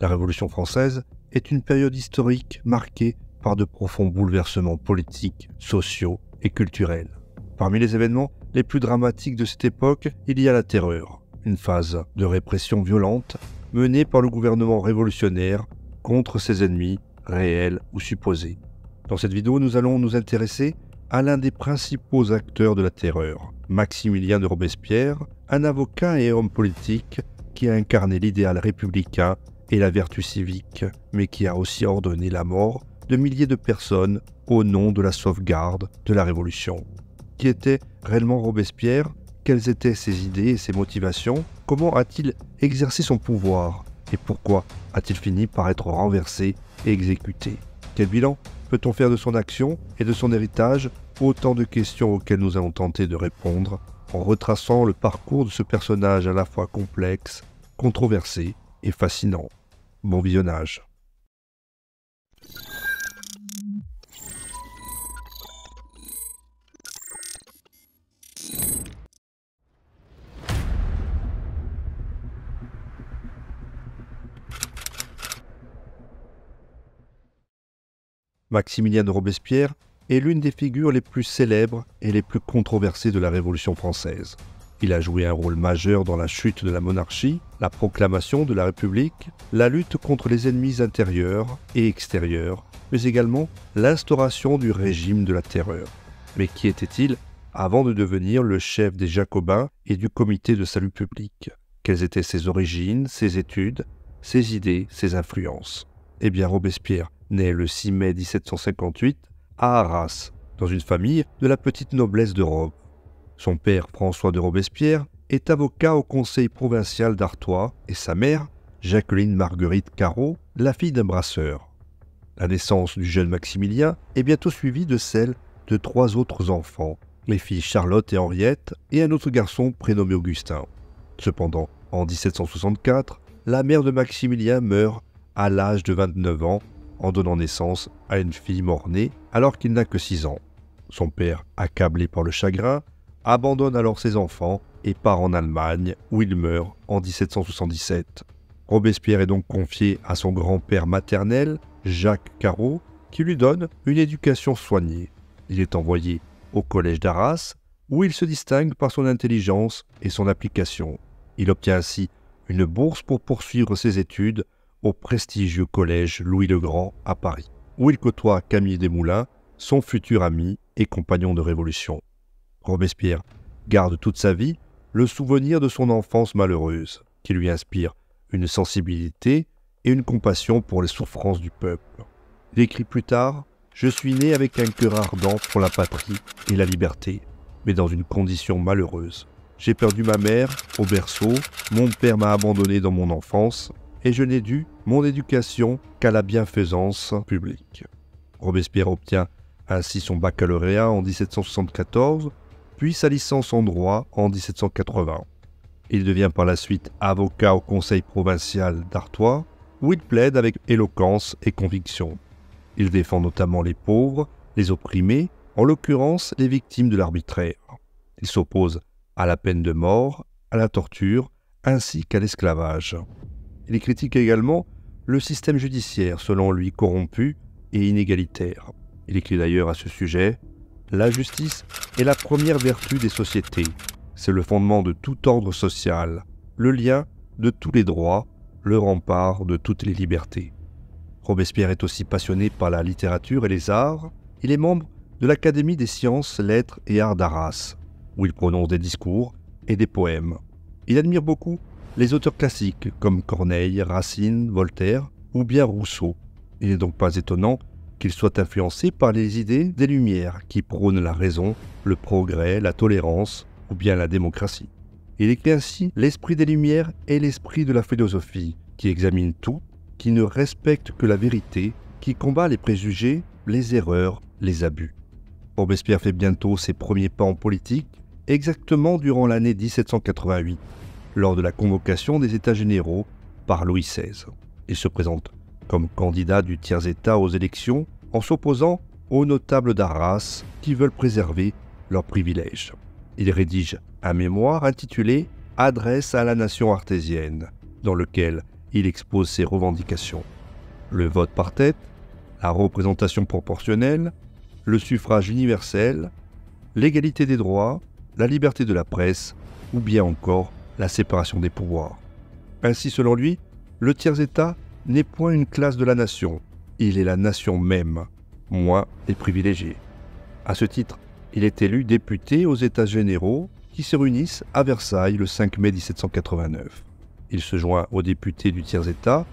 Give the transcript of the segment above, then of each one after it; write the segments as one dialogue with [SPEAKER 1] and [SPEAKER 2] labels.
[SPEAKER 1] La Révolution française est une période historique marquée par de profonds bouleversements politiques, sociaux et culturels. Parmi les événements les plus dramatiques de cette époque, il y a la terreur, une phase de répression violente menée par le gouvernement révolutionnaire contre ses ennemis, réels ou supposés. Dans cette vidéo, nous allons nous intéresser à l'un des principaux acteurs de la terreur, Maximilien de Robespierre, un avocat et homme politique qui a incarné l'idéal républicain et la vertu civique, mais qui a aussi ordonné la mort de milliers de personnes au nom de la sauvegarde de la Révolution. Qui était réellement Robespierre Quelles étaient ses idées et ses motivations Comment a-t-il exercé son pouvoir Et pourquoi a-t-il fini par être renversé et exécuté Quel bilan peut-on faire de son action et de son héritage Autant de questions auxquelles nous allons tenter de répondre en retraçant le parcours de ce personnage à la fois complexe, controversé et fascinant. Bon visionnage. Maximilien de Robespierre est l'une des figures les plus célèbres et les plus controversées de la Révolution française. Il a joué un rôle majeur dans la chute de la monarchie, la proclamation de la République, la lutte contre les ennemis intérieurs et extérieurs, mais également l'instauration du régime de la terreur. Mais qui était-il avant de devenir le chef des Jacobins et du comité de salut public Quelles étaient ses origines, ses études, ses idées, ses influences Eh bien Robespierre, naît le 6 mai 1758 à Arras, dans une famille de la petite noblesse d'Europe. Son père, François de Robespierre, est avocat au conseil provincial d'Artois et sa mère, Jacqueline Marguerite Carreau, la fille d'un brasseur. La naissance du jeune Maximilien est bientôt suivie de celle de trois autres enfants, les filles Charlotte et Henriette et un autre garçon prénommé Augustin. Cependant, en 1764, la mère de Maximilien meurt à l'âge de 29 ans en donnant naissance à une fille mort-née alors qu'il n'a que 6 ans. Son père, accablé par le chagrin, abandonne alors ses enfants et part en Allemagne, où il meurt en 1777. Robespierre est donc confié à son grand-père maternel, Jacques Caro, qui lui donne une éducation soignée. Il est envoyé au collège d'Arras, où il se distingue par son intelligence et son application. Il obtient ainsi une bourse pour poursuivre ses études au prestigieux collège Louis le Grand à Paris, où il côtoie Camille Desmoulins, son futur ami et compagnon de révolution. Robespierre garde toute sa vie le souvenir de son enfance malheureuse, qui lui inspire une sensibilité et une compassion pour les souffrances du peuple. Il écrit plus tard Je suis né avec un cœur ardent pour la patrie et la liberté, mais dans une condition malheureuse. J'ai perdu ma mère au berceau, mon père m'a abandonné dans mon enfance, et je n'ai dû mon éducation qu'à la bienfaisance publique. Robespierre obtient ainsi son baccalauréat en 1774 puis sa licence en droit en 1780. Il devient par la suite avocat au conseil provincial d'Artois, où il plaide avec éloquence et conviction. Il défend notamment les pauvres, les opprimés, en l'occurrence les victimes de l'arbitraire. Il s'oppose à la peine de mort, à la torture, ainsi qu'à l'esclavage. Il critique également le système judiciaire, selon lui corrompu et inégalitaire. Il écrit d'ailleurs à ce sujet la justice est la première vertu des sociétés. C'est le fondement de tout ordre social, le lien de tous les droits, le rempart de toutes les libertés. Robespierre est aussi passionné par la littérature et les arts. Il est membre de l'Académie des sciences, lettres et arts d'Arras, où il prononce des discours et des poèmes. Il admire beaucoup les auteurs classiques comme Corneille, Racine, Voltaire ou bien Rousseau. Il n'est donc pas étonnant qu'il soit influencé par les idées des Lumières qui prônent la raison, le progrès, la tolérance ou bien la démocratie. Il écrit ainsi l'esprit des Lumières et l'esprit de la philosophie qui examine tout, qui ne respecte que la vérité, qui combat les préjugés, les erreurs, les abus. Robespierre fait bientôt ses premiers pas en politique, exactement durant l'année 1788, lors de la convocation des États généraux par Louis XVI. Il se présente comme candidat du tiers-État aux élections en s'opposant aux notables d'Arras qui veulent préserver leurs privilèges. Il rédige un mémoire intitulé Adresse à la nation artésienne, dans lequel il expose ses revendications. Le vote par tête, la représentation proportionnelle, le suffrage universel, l'égalité des droits, la liberté de la presse ou bien encore la séparation des pouvoirs. Ainsi, selon lui, le tiers-État n'est point une classe de la nation, il est la nation même, Moi, des privilégiés. À ce titre, il est élu député aux États généraux qui se réunissent à Versailles le 5 mai 1789. Il se joint aux députés du tiers-État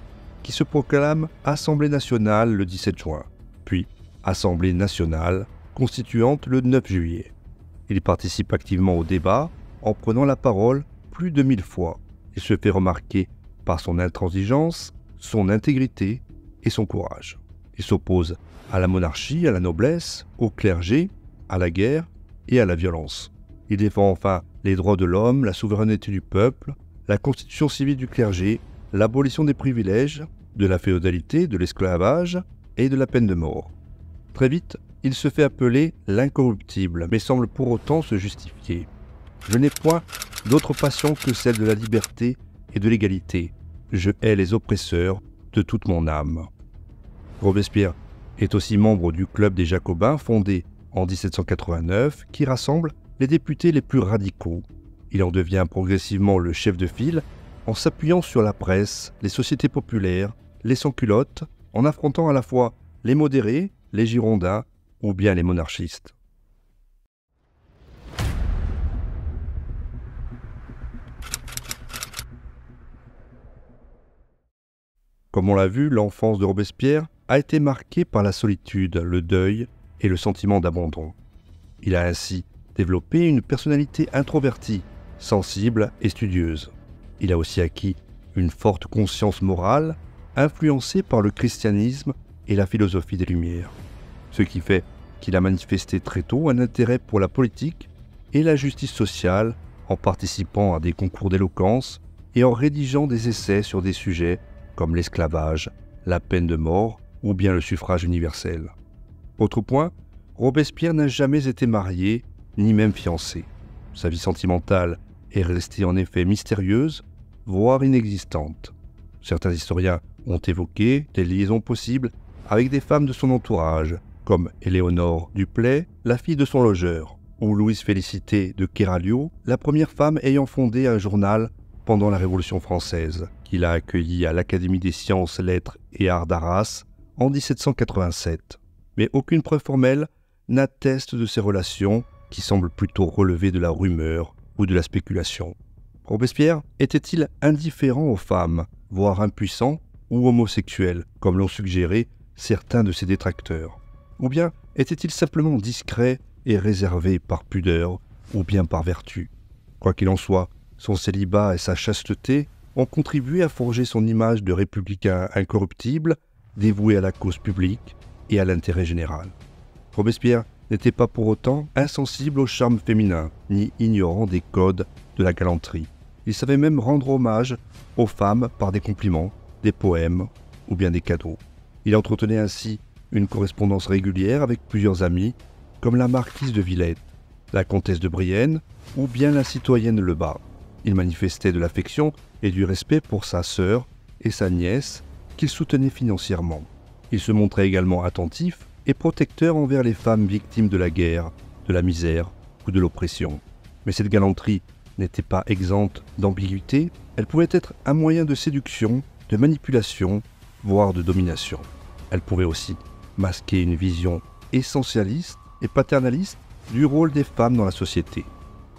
[SPEAKER 1] qui se proclament Assemblée nationale le 17 juin, puis Assemblée nationale constituante le 9 juillet. Il participe activement au débat en prenant la parole plus de mille fois. Il se fait remarquer par son intransigeance son intégrité et son courage. Il s'oppose à la monarchie, à la noblesse, au clergé, à la guerre et à la violence. Il défend enfin les droits de l'homme, la souveraineté du peuple, la constitution civile du clergé, l'abolition des privilèges, de la féodalité, de l'esclavage et de la peine de mort. Très vite, il se fait appeler l'incorruptible, mais semble pour autant se justifier. Je n'ai point d'autre passion que celle de la liberté et de l'égalité, je hais les oppresseurs de toute mon âme. Robespierre est aussi membre du Club des Jacobins fondé en 1789 qui rassemble les députés les plus radicaux. Il en devient progressivement le chef de file en s'appuyant sur la presse, les sociétés populaires, les sans-culottes, en affrontant à la fois les modérés, les girondins ou bien les monarchistes. Comme on l'a vu, l'enfance de Robespierre a été marquée par la solitude, le deuil et le sentiment d'abandon. Il a ainsi développé une personnalité introvertie, sensible et studieuse. Il a aussi acquis une forte conscience morale, influencée par le christianisme et la philosophie des Lumières, ce qui fait qu'il a manifesté très tôt un intérêt pour la politique et la justice sociale en participant à des concours d'éloquence et en rédigeant des essais sur des sujets comme l'esclavage, la peine de mort ou bien le suffrage universel. Autre point, Robespierre n'a jamais été marié, ni même fiancé. Sa vie sentimentale est restée en effet mystérieuse, voire inexistante. Certains historiens ont évoqué des liaisons possibles avec des femmes de son entourage, comme Éléonore Duplay, la fille de son logeur, ou Louise Félicité de Keralio, la première femme ayant fondé un journal pendant la Révolution française, qu'il a accueilli à l'Académie des sciences, lettres et arts d'Arras en 1787. Mais aucune preuve formelle n'atteste de ces relations, qui semblent plutôt relever de la rumeur ou de la spéculation. Robespierre était-il indifférent aux femmes, voire impuissant ou homosexuel, comme l'ont suggéré certains de ses détracteurs Ou bien était-il simplement discret et réservé par pudeur ou bien par vertu Quoi qu'il en soit, son célibat et sa chasteté ont contribué à forger son image de républicain incorruptible, dévoué à la cause publique et à l'intérêt général. Robespierre n'était pas pour autant insensible au charme féminin, ni ignorant des codes de la galanterie. Il savait même rendre hommage aux femmes par des compliments, des poèmes ou bien des cadeaux. Il entretenait ainsi une correspondance régulière avec plusieurs amies, comme la marquise de Villette, la comtesse de Brienne ou bien la citoyenne Lebas. Il manifestait de l'affection et du respect pour sa sœur et sa nièce, qu'il soutenait financièrement. Il se montrait également attentif et protecteur envers les femmes victimes de la guerre, de la misère ou de l'oppression. Mais cette galanterie n'était pas exempte d'ambiguïté, elle pouvait être un moyen de séduction, de manipulation, voire de domination. Elle pouvait aussi masquer une vision essentialiste et paternaliste du rôle des femmes dans la société.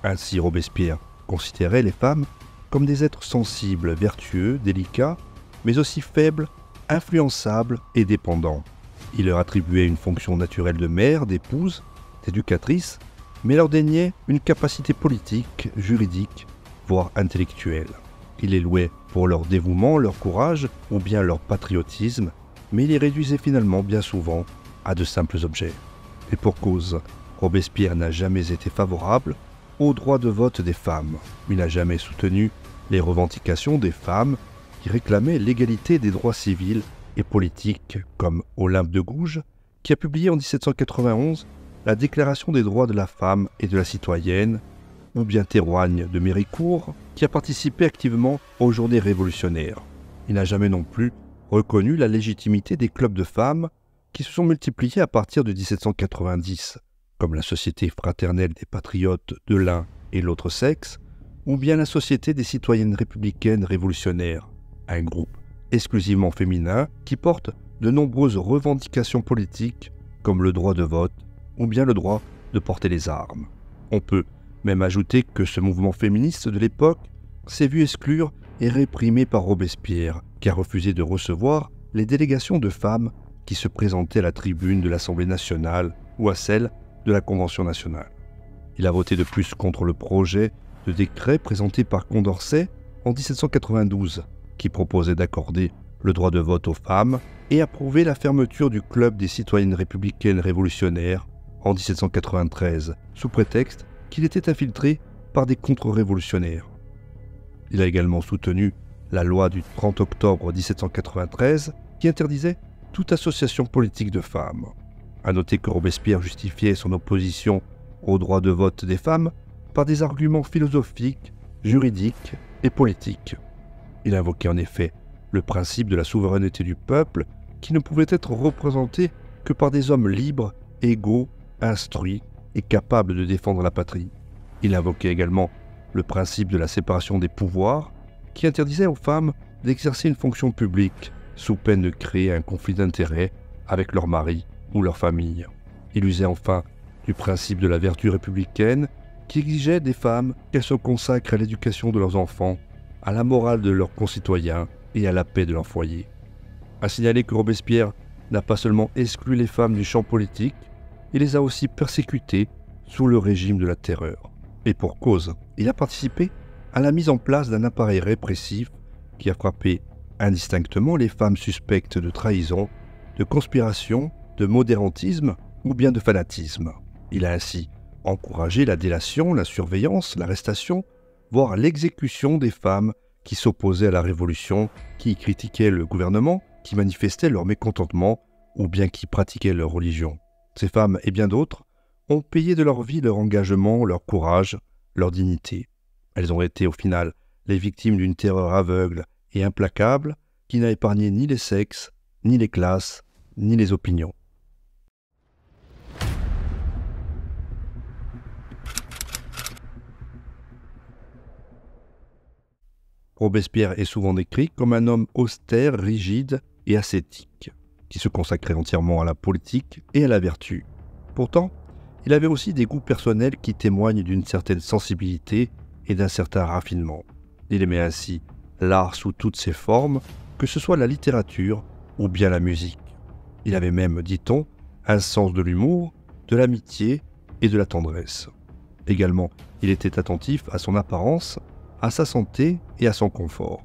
[SPEAKER 1] Ainsi Robespierre considérait les femmes comme des êtres sensibles, vertueux, délicats, mais aussi faibles, influençables et dépendants. Il leur attribuait une fonction naturelle de mère, d'épouse, d'éducatrice, mais leur déniait une capacité politique, juridique, voire intellectuelle. Il les louait pour leur dévouement, leur courage ou bien leur patriotisme, mais il les réduisait finalement bien souvent à de simples objets. Et pour cause, Robespierre n'a jamais été favorable au droit de vote des femmes. Il n'a jamais soutenu les revendications des femmes qui réclamaient l'égalité des droits civils et politiques, comme Olympe de Gouges, qui a publié en 1791 la Déclaration des droits de la femme et de la citoyenne, ou bien Théroigne de Méricourt, qui a participé activement aux journées révolutionnaires. Il n'a jamais non plus reconnu la légitimité des clubs de femmes qui se sont multipliés à partir de 1790, comme la Société fraternelle des patriotes de l'un et l'autre sexe, ou bien la Société des citoyennes républicaines révolutionnaires, un groupe exclusivement féminin qui porte de nombreuses revendications politiques comme le droit de vote ou bien le droit de porter les armes. On peut même ajouter que ce mouvement féministe de l'époque s'est vu exclure et réprimé par Robespierre, qui a refusé de recevoir les délégations de femmes qui se présentaient à la tribune de l'Assemblée nationale ou à celle de la Convention nationale. Il a voté de plus contre le projet de décret présenté par Condorcet en 1792, qui proposait d'accorder le droit de vote aux femmes et approuver la fermeture du Club des citoyennes républicaines révolutionnaires en 1793, sous prétexte qu'il était infiltré par des contre-révolutionnaires. Il a également soutenu la loi du 30 octobre 1793 qui interdisait toute association politique de femmes. A noter que Robespierre justifiait son opposition au droit de vote des femmes par des arguments philosophiques, juridiques et politiques. Il invoquait en effet le principe de la souveraineté du peuple qui ne pouvait être représenté que par des hommes libres, égaux, instruits et capables de défendre la patrie. Il invoquait également le principe de la séparation des pouvoirs qui interdisait aux femmes d'exercer une fonction publique sous peine de créer un conflit d'intérêts avec leur mari ou leur famille. Il usait enfin du principe de la vertu républicaine qui exigeait des femmes qu'elles se consacrent à l'éducation de leurs enfants, à la morale de leurs concitoyens et à la paix de leur foyer. A signaler que Robespierre n'a pas seulement exclu les femmes du champ politique, il les a aussi persécutées sous le régime de la terreur. Et pour cause, il a participé à la mise en place d'un appareil répressif qui a frappé indistinctement les femmes suspectes de trahison, de conspiration de modérantisme ou bien de fanatisme. Il a ainsi encouragé la délation, la surveillance, l'arrestation, voire l'exécution des femmes qui s'opposaient à la révolution, qui critiquaient le gouvernement, qui manifestaient leur mécontentement ou bien qui pratiquaient leur religion. Ces femmes et bien d'autres ont payé de leur vie leur engagement, leur courage, leur dignité. Elles ont été au final les victimes d'une terreur aveugle et implacable qui n'a épargné ni les sexes, ni les classes, ni les opinions. Robespierre est souvent décrit comme un homme austère, rigide et ascétique, qui se consacrait entièrement à la politique et à la vertu. Pourtant, il avait aussi des goûts personnels qui témoignent d'une certaine sensibilité et d'un certain raffinement. Il aimait ainsi l'art sous toutes ses formes, que ce soit la littérature ou bien la musique. Il avait même, dit-on, un sens de l'humour, de l'amitié et de la tendresse. Également, il était attentif à son apparence à sa santé et à son confort.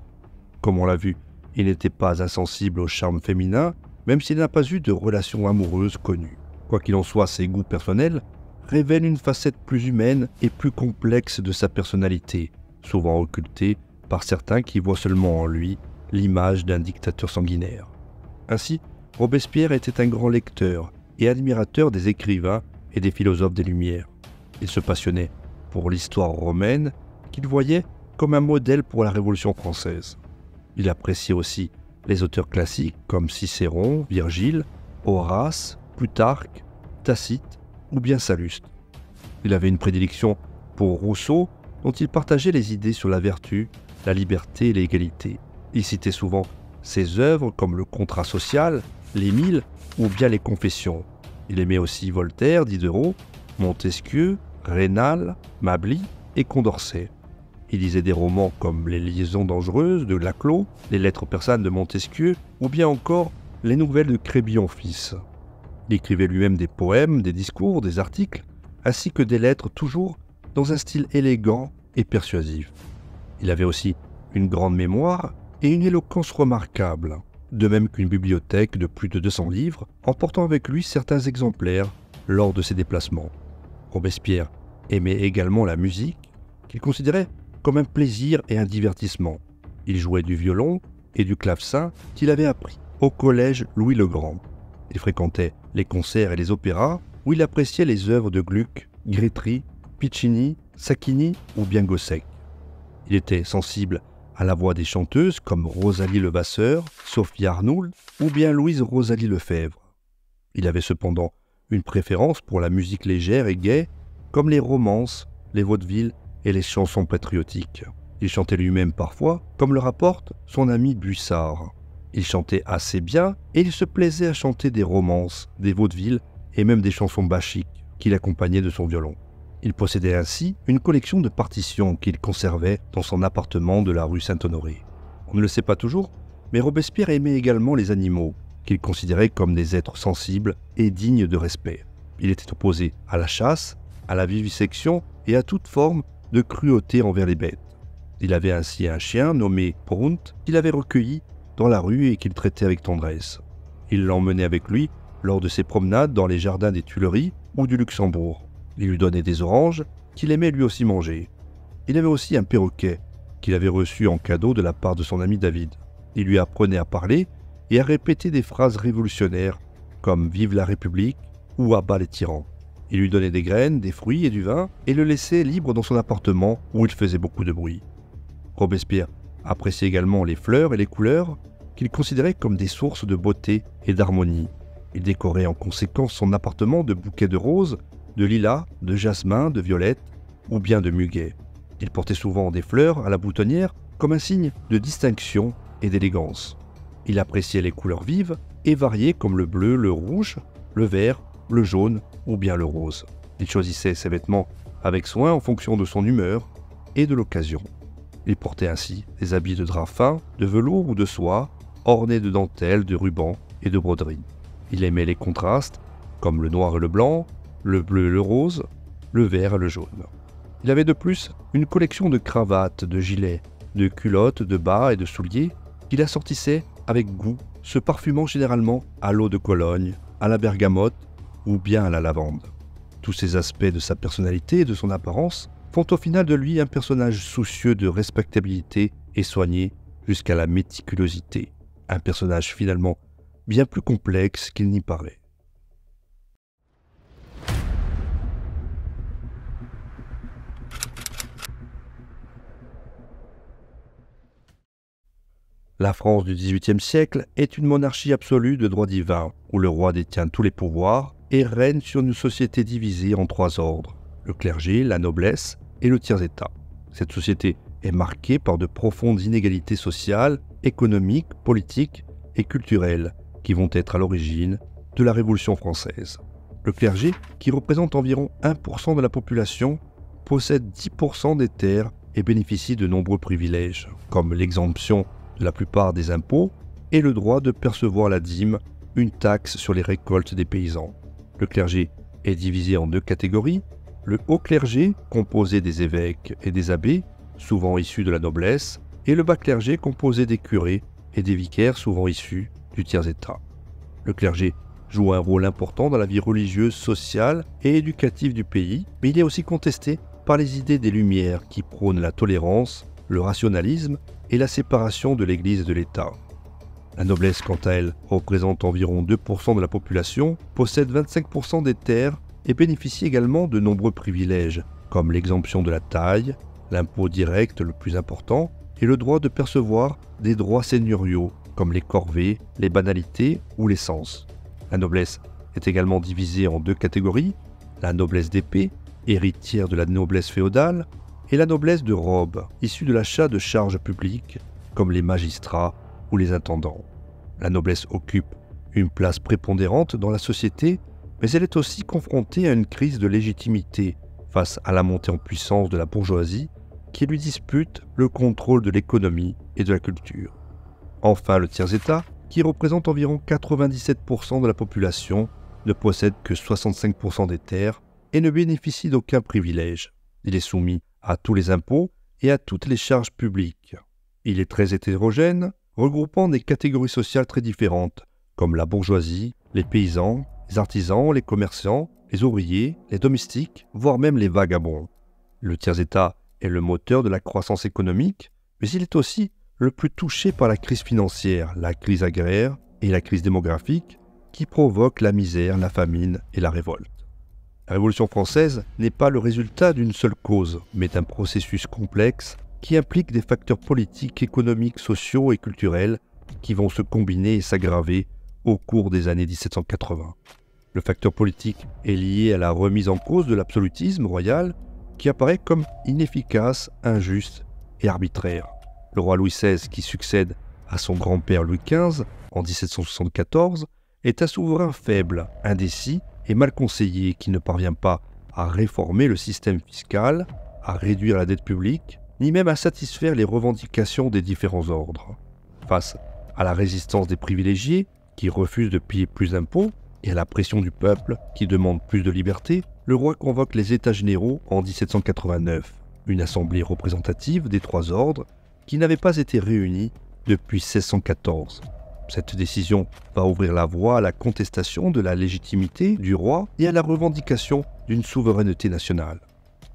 [SPEAKER 1] Comme on l'a vu, il n'était pas insensible au charme féminin, même s'il n'a pas eu de relations amoureuses connues. Quoi qu'il en soit, ses goûts personnels révèlent une facette plus humaine et plus complexe de sa personnalité, souvent occultée par certains qui voient seulement en lui l'image d'un dictateur sanguinaire. Ainsi, Robespierre était un grand lecteur et admirateur des écrivains et des philosophes des Lumières. Il se passionnait pour l'histoire romaine qu'il voyait comme un modèle pour la Révolution française. Il appréciait aussi les auteurs classiques comme Cicéron, Virgile, Horace, Plutarque, Tacite ou bien Salluste. Il avait une prédilection pour Rousseau, dont il partageait les idées sur la vertu, la liberté et l'égalité. Il citait souvent ses œuvres comme le contrat social, les mille ou bien les confessions. Il aimait aussi Voltaire, Diderot, Montesquieu, Rénal, Mably et Condorcet. Il lisait des romans comme Les liaisons dangereuses de Laclos, Les lettres persanes de Montesquieu ou bien encore Les nouvelles de Crébillon fils. Il écrivait lui-même des poèmes, des discours, des articles, ainsi que des lettres toujours dans un style élégant et persuasif. Il avait aussi une grande mémoire et une éloquence remarquable, de même qu'une bibliothèque de plus de 200 livres, emportant avec lui certains exemplaires lors de ses déplacements. Robespierre aimait également la musique, qu'il considérait comme un plaisir et un divertissement. Il jouait du violon et du clavecin qu'il avait appris au collège Louis le Grand. Il fréquentait les concerts et les opéras où il appréciait les œuvres de Gluck, Grétry, Piccini, Sacchini ou bien Gossec. Il était sensible à la voix des chanteuses comme Rosalie Levasseur, Sophie Arnoul ou bien Louise Rosalie Lefebvre. Il avait cependant une préférence pour la musique légère et gaie, comme les romances, les vaudevilles et les chansons patriotiques. Il chantait lui-même parfois, comme le rapporte son ami Bussard. Il chantait assez bien et il se plaisait à chanter des romances, des vaudevilles et même des chansons bachiques qu'il accompagnait de son violon. Il possédait ainsi une collection de partitions qu'il conservait dans son appartement de la rue Saint-Honoré. On ne le sait pas toujours, mais Robespierre aimait également les animaux, qu'il considérait comme des êtres sensibles et dignes de respect. Il était opposé à la chasse, à la vivisection et à toute forme de cruauté envers les bêtes. Il avait ainsi un chien nommé Prunt qu'il avait recueilli dans la rue et qu'il traitait avec tendresse. Il l'emmenait avec lui lors de ses promenades dans les jardins des Tuileries ou du Luxembourg. Il lui donnait des oranges qu'il aimait lui aussi manger. Il avait aussi un perroquet qu'il avait reçu en cadeau de la part de son ami David. Il lui apprenait à parler et à répéter des phrases révolutionnaires comme Vive la République ou Abat les tyrans. Il lui donnait des graines, des fruits et du vin, et le laissait libre dans son appartement où il faisait beaucoup de bruit. Robespierre appréciait également les fleurs et les couleurs qu'il considérait comme des sources de beauté et d'harmonie. Il décorait en conséquence son appartement de bouquets de roses, de lilas, de jasmin, de violettes ou bien de muguet. Il portait souvent des fleurs à la boutonnière comme un signe de distinction et d'élégance. Il appréciait les couleurs vives et variées comme le bleu, le rouge, le vert le jaune ou bien le rose. Il choisissait ses vêtements avec soin en fonction de son humeur et de l'occasion. Il portait ainsi des habits de drap fin, de velours ou de soie, ornés de dentelles, de rubans et de broderies. Il aimait les contrastes, comme le noir et le blanc, le bleu et le rose, le vert et le jaune. Il avait de plus une collection de cravates, de gilets, de culottes, de bas et de souliers qu'il assortissait avec goût, se parfumant généralement à l'eau de Cologne, à la bergamote ou bien à la lavande. Tous ces aspects de sa personnalité et de son apparence font au final de lui un personnage soucieux de respectabilité et soigné jusqu'à la méticulosité, un personnage finalement bien plus complexe qu'il n'y paraît. La France du XVIIIe siècle est une monarchie absolue de droit divin, où le roi détient tous les pouvoirs et règne sur une société divisée en trois ordres, le clergé, la noblesse et le tiers-état. Cette société est marquée par de profondes inégalités sociales, économiques, politiques et culturelles qui vont être à l'origine de la Révolution française. Le clergé, qui représente environ 1% de la population, possède 10% des terres et bénéficie de nombreux privilèges, comme l'exemption de la plupart des impôts et le droit de percevoir la dîme, une taxe sur les récoltes des paysans. Le clergé est divisé en deux catégories. Le haut clergé, composé des évêques et des abbés, souvent issus de la noblesse, et le bas clergé, composé des curés et des vicaires, souvent issus du tiers-état. Le clergé joue un rôle important dans la vie religieuse, sociale et éducative du pays, mais il est aussi contesté par les idées des Lumières qui prônent la tolérance, le rationalisme et la séparation de l'Église et de l'État. La noblesse, quant à elle, représente environ 2% de la population, possède 25% des terres et bénéficie également de nombreux privilèges, comme l'exemption de la taille, l'impôt direct le plus important, et le droit de percevoir des droits seigneuriaux, comme les corvées, les banalités ou les sens. La noblesse est également divisée en deux catégories, la noblesse d'épée, héritière de la noblesse féodale, et la noblesse de robe, issue de l'achat de charges publiques, comme les magistrats les intendants. La noblesse occupe une place prépondérante dans la société, mais elle est aussi confrontée à une crise de légitimité face à la montée en puissance de la bourgeoisie qui lui dispute le contrôle de l'économie et de la culture. Enfin, le tiers-État, qui représente environ 97% de la population, ne possède que 65% des terres et ne bénéficie d'aucun privilège. Il est soumis à tous les impôts et à toutes les charges publiques. Il est très hétérogène, regroupant des catégories sociales très différentes, comme la bourgeoisie, les paysans, les artisans, les commerçants, les ouvriers, les domestiques, voire même les vagabonds. Le tiers-État est le moteur de la croissance économique, mais il est aussi le plus touché par la crise financière, la crise agraire et la crise démographique qui provoquent la misère, la famine et la révolte. La Révolution française n'est pas le résultat d'une seule cause, mais d'un processus complexe qui implique des facteurs politiques, économiques, sociaux et culturels qui vont se combiner et s'aggraver au cours des années 1780. Le facteur politique est lié à la remise en cause de l'absolutisme royal qui apparaît comme inefficace, injuste et arbitraire. Le roi Louis XVI, qui succède à son grand-père Louis XV en 1774, est un souverain faible, indécis et mal conseillé qui ne parvient pas à réformer le système fiscal, à réduire la dette publique, ni même à satisfaire les revendications des différents ordres. Face à la résistance des privilégiés, qui refusent de payer plus d'impôts, et à la pression du peuple, qui demande plus de liberté, le roi convoque les États généraux en 1789, une assemblée représentative des trois ordres qui n'avait pas été réunie depuis 1614. Cette décision va ouvrir la voie à la contestation de la légitimité du roi et à la revendication d'une souveraineté nationale.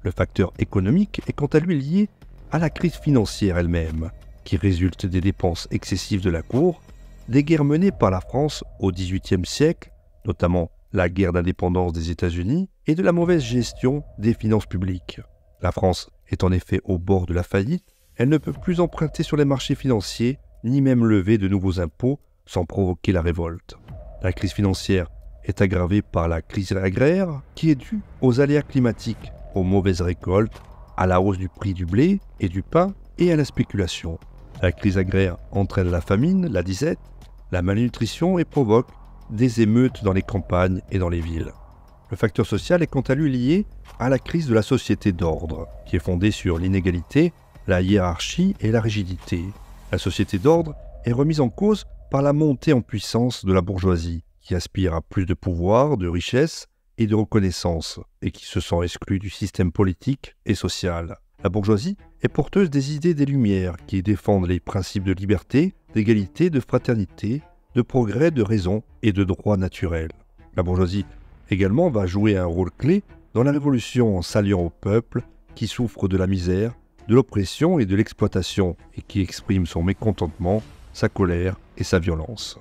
[SPEAKER 1] Le facteur économique est quant à lui lié à la crise financière elle-même, qui résulte des dépenses excessives de la Cour, des guerres menées par la France au XVIIIe siècle, notamment la guerre d'indépendance des États-Unis, et de la mauvaise gestion des finances publiques. La France est en effet au bord de la faillite, elle ne peut plus emprunter sur les marchés financiers, ni même lever de nouveaux impôts sans provoquer la révolte. La crise financière est aggravée par la crise agraire qui est due aux aléas climatiques, aux mauvaises récoltes à la hausse du prix du blé et du pain et à la spéculation. La crise agraire entraîne la famine, la disette, la malnutrition et provoque des émeutes dans les campagnes et dans les villes. Le facteur social est quant à lui lié à la crise de la société d'ordre, qui est fondée sur l'inégalité, la hiérarchie et la rigidité. La société d'ordre est remise en cause par la montée en puissance de la bourgeoisie, qui aspire à plus de pouvoir, de richesse et de reconnaissance, et qui se sent exclue du système politique et social. La bourgeoisie est porteuse des idées des Lumières, qui défendent les principes de liberté, d'égalité, de fraternité, de progrès, de raison et de droit naturel. La bourgeoisie également va jouer un rôle clé dans la révolution en s'alliant au peuple qui souffre de la misère, de l'oppression et de l'exploitation et qui exprime son mécontentement, sa colère et sa violence.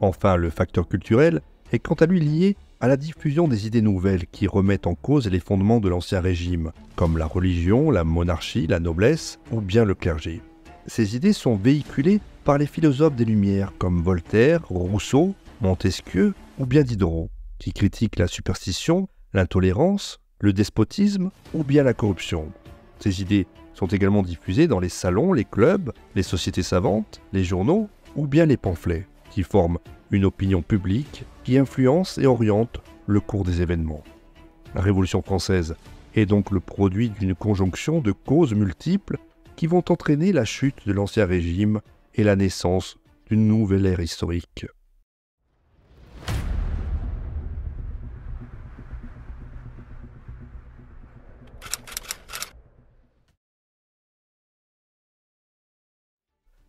[SPEAKER 1] Enfin, le facteur culturel est quant à lui lié à la diffusion des idées nouvelles qui remettent en cause les fondements de l'Ancien Régime, comme la religion, la monarchie, la noblesse ou bien le clergé. Ces idées sont véhiculées par les philosophes des Lumières comme Voltaire, Rousseau, Montesquieu ou bien Diderot, qui critiquent la superstition, l'intolérance, le despotisme ou bien la corruption. Ces idées sont également diffusées dans les salons, les clubs, les sociétés savantes, les journaux ou bien les pamphlets, qui forment une opinion publique qui influence et oriente le cours des événements. La Révolution française est donc le produit d'une conjonction de causes multiples qui vont entraîner la chute de l'Ancien Régime et la naissance d'une nouvelle ère historique.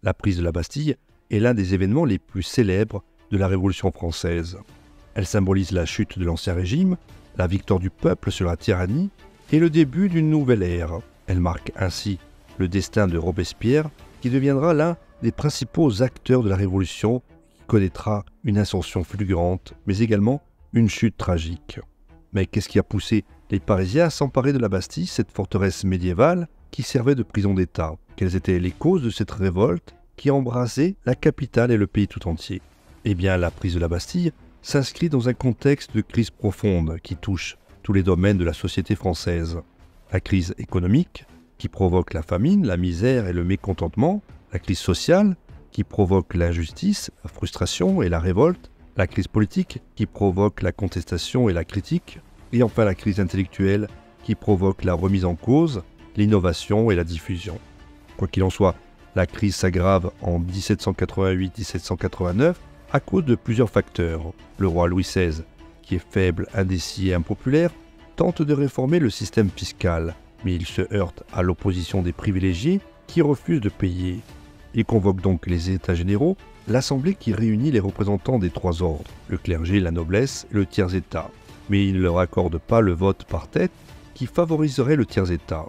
[SPEAKER 1] La prise de la Bastille est l'un des événements les plus célèbres de la Révolution française. Elle symbolise la chute de l'Ancien Régime, la victoire du peuple sur la tyrannie et le début d'une nouvelle ère. Elle marque ainsi le destin de Robespierre, qui deviendra l'un des principaux acteurs de la Révolution, qui connaîtra une ascension fulgurante, mais également une chute tragique. Mais qu'est-ce qui a poussé les Parisiens à s'emparer de la Bastille, cette forteresse médiévale qui servait de prison d'État Quelles étaient les causes de cette révolte qui embrasait la capitale et le pays tout entier eh bien, la prise de la Bastille s'inscrit dans un contexte de crise profonde qui touche tous les domaines de la société française. La crise économique, qui provoque la famine, la misère et le mécontentement, la crise sociale, qui provoque l'injustice, la frustration et la révolte, la crise politique, qui provoque la contestation et la critique, et enfin la crise intellectuelle, qui provoque la remise en cause, l'innovation et la diffusion. Quoi qu'il en soit, la crise s'aggrave en 1788-1789 à cause de plusieurs facteurs. Le roi Louis XVI, qui est faible, indécis et impopulaire, tente de réformer le système fiscal, mais il se heurte à l'opposition des privilégiés qui refusent de payer. Il convoque donc les États généraux, l'Assemblée qui réunit les représentants des trois ordres, le clergé, la noblesse et le tiers-État, mais il ne leur accorde pas le vote par tête qui favoriserait le tiers-État.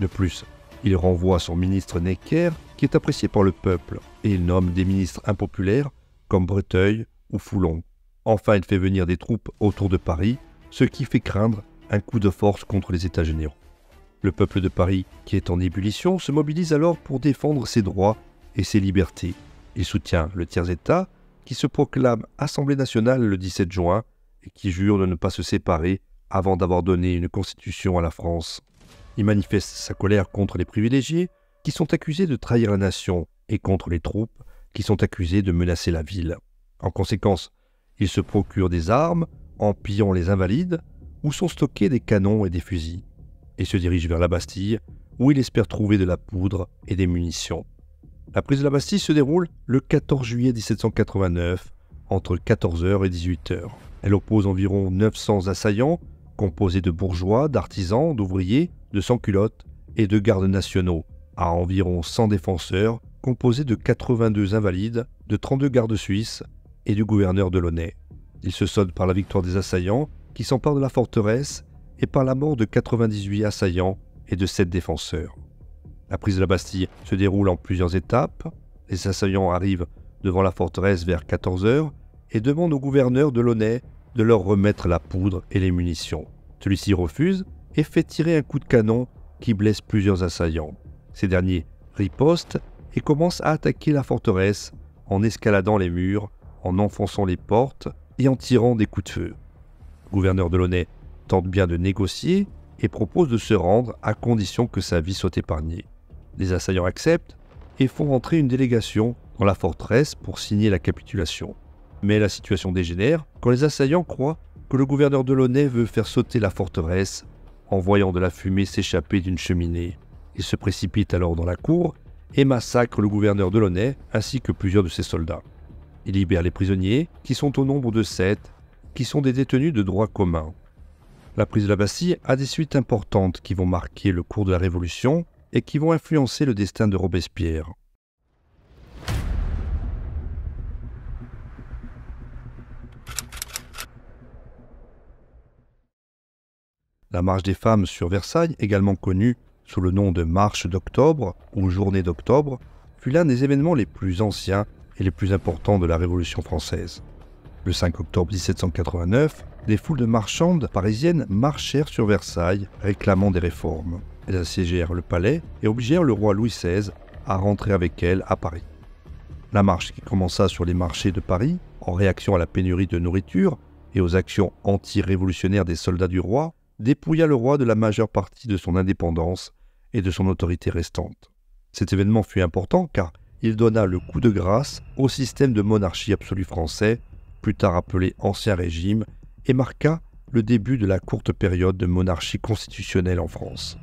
[SPEAKER 1] De plus, il renvoie son ministre Necker, qui est apprécié par le peuple, et il nomme des ministres impopulaires comme Breteuil ou Foulon. Enfin, il fait venir des troupes autour de Paris, ce qui fait craindre un coup de force contre les États généraux. Le peuple de Paris, qui est en ébullition, se mobilise alors pour défendre ses droits et ses libertés. Il soutient le tiers-État, qui se proclame Assemblée nationale le 17 juin et qui jure de ne pas se séparer avant d'avoir donné une constitution à la France. Il manifeste sa colère contre les privilégiés, qui sont accusés de trahir la nation, et contre les troupes, qui sont accusés de menacer la ville. En conséquence, ils se procurent des armes en pillant les invalides, où sont stockés des canons et des fusils, et se dirigent vers la Bastille, où ils espèrent trouver de la poudre et des munitions. La prise de la Bastille se déroule le 14 juillet 1789, entre 14h et 18h. Elle oppose environ 900 assaillants, composés de bourgeois, d'artisans, d'ouvriers, de sans-culottes et de gardes nationaux, à environ 100 défenseurs composé de 82 invalides, de 32 gardes suisses et du gouverneur de Launay. Il se solde par la victoire des assaillants, qui s'emparent de la forteresse, et par la mort de 98 assaillants et de 7 défenseurs. La prise de la Bastille se déroule en plusieurs étapes. Les assaillants arrivent devant la forteresse vers 14h et demandent au gouverneur de Launay de leur remettre la poudre et les munitions. Celui-ci refuse et fait tirer un coup de canon qui blesse plusieurs assaillants. Ces derniers ripostent et commence à attaquer la forteresse en escaladant les murs, en enfonçant les portes et en tirant des coups de feu. Le gouverneur Delaunay tente bien de négocier et propose de se rendre à condition que sa vie soit épargnée. Les assaillants acceptent et font entrer une délégation dans la forteresse pour signer la capitulation. Mais la situation dégénère quand les assaillants croient que le gouverneur de Delaunay veut faire sauter la forteresse en voyant de la fumée s'échapper d'une cheminée. Ils se précipitent alors dans la cour et massacre le gouverneur de Launay ainsi que plusieurs de ses soldats. Il libère les prisonniers, qui sont au nombre de sept, qui sont des détenus de droit commun. La prise de la Bastille a des suites importantes qui vont marquer le cours de la Révolution et qui vont influencer le destin de Robespierre. La marche des femmes sur Versailles, également connue sous le nom de Marche d'octobre ou Journée d'octobre, fut l'un des événements les plus anciens et les plus importants de la Révolution française. Le 5 octobre 1789, des foules de marchandes parisiennes marchèrent sur Versailles réclamant des réformes. Elles assiégèrent le palais et obligèrent le roi Louis XVI à rentrer avec elles à Paris. La marche qui commença sur les marchés de Paris, en réaction à la pénurie de nourriture et aux actions anti-révolutionnaires des soldats du roi, dépouilla le roi de la majeure partie de son indépendance et de son autorité restante. Cet événement fut important car il donna le coup de grâce au système de monarchie absolue français, plus tard appelé Ancien Régime, et marqua le début de la courte période de monarchie constitutionnelle en France.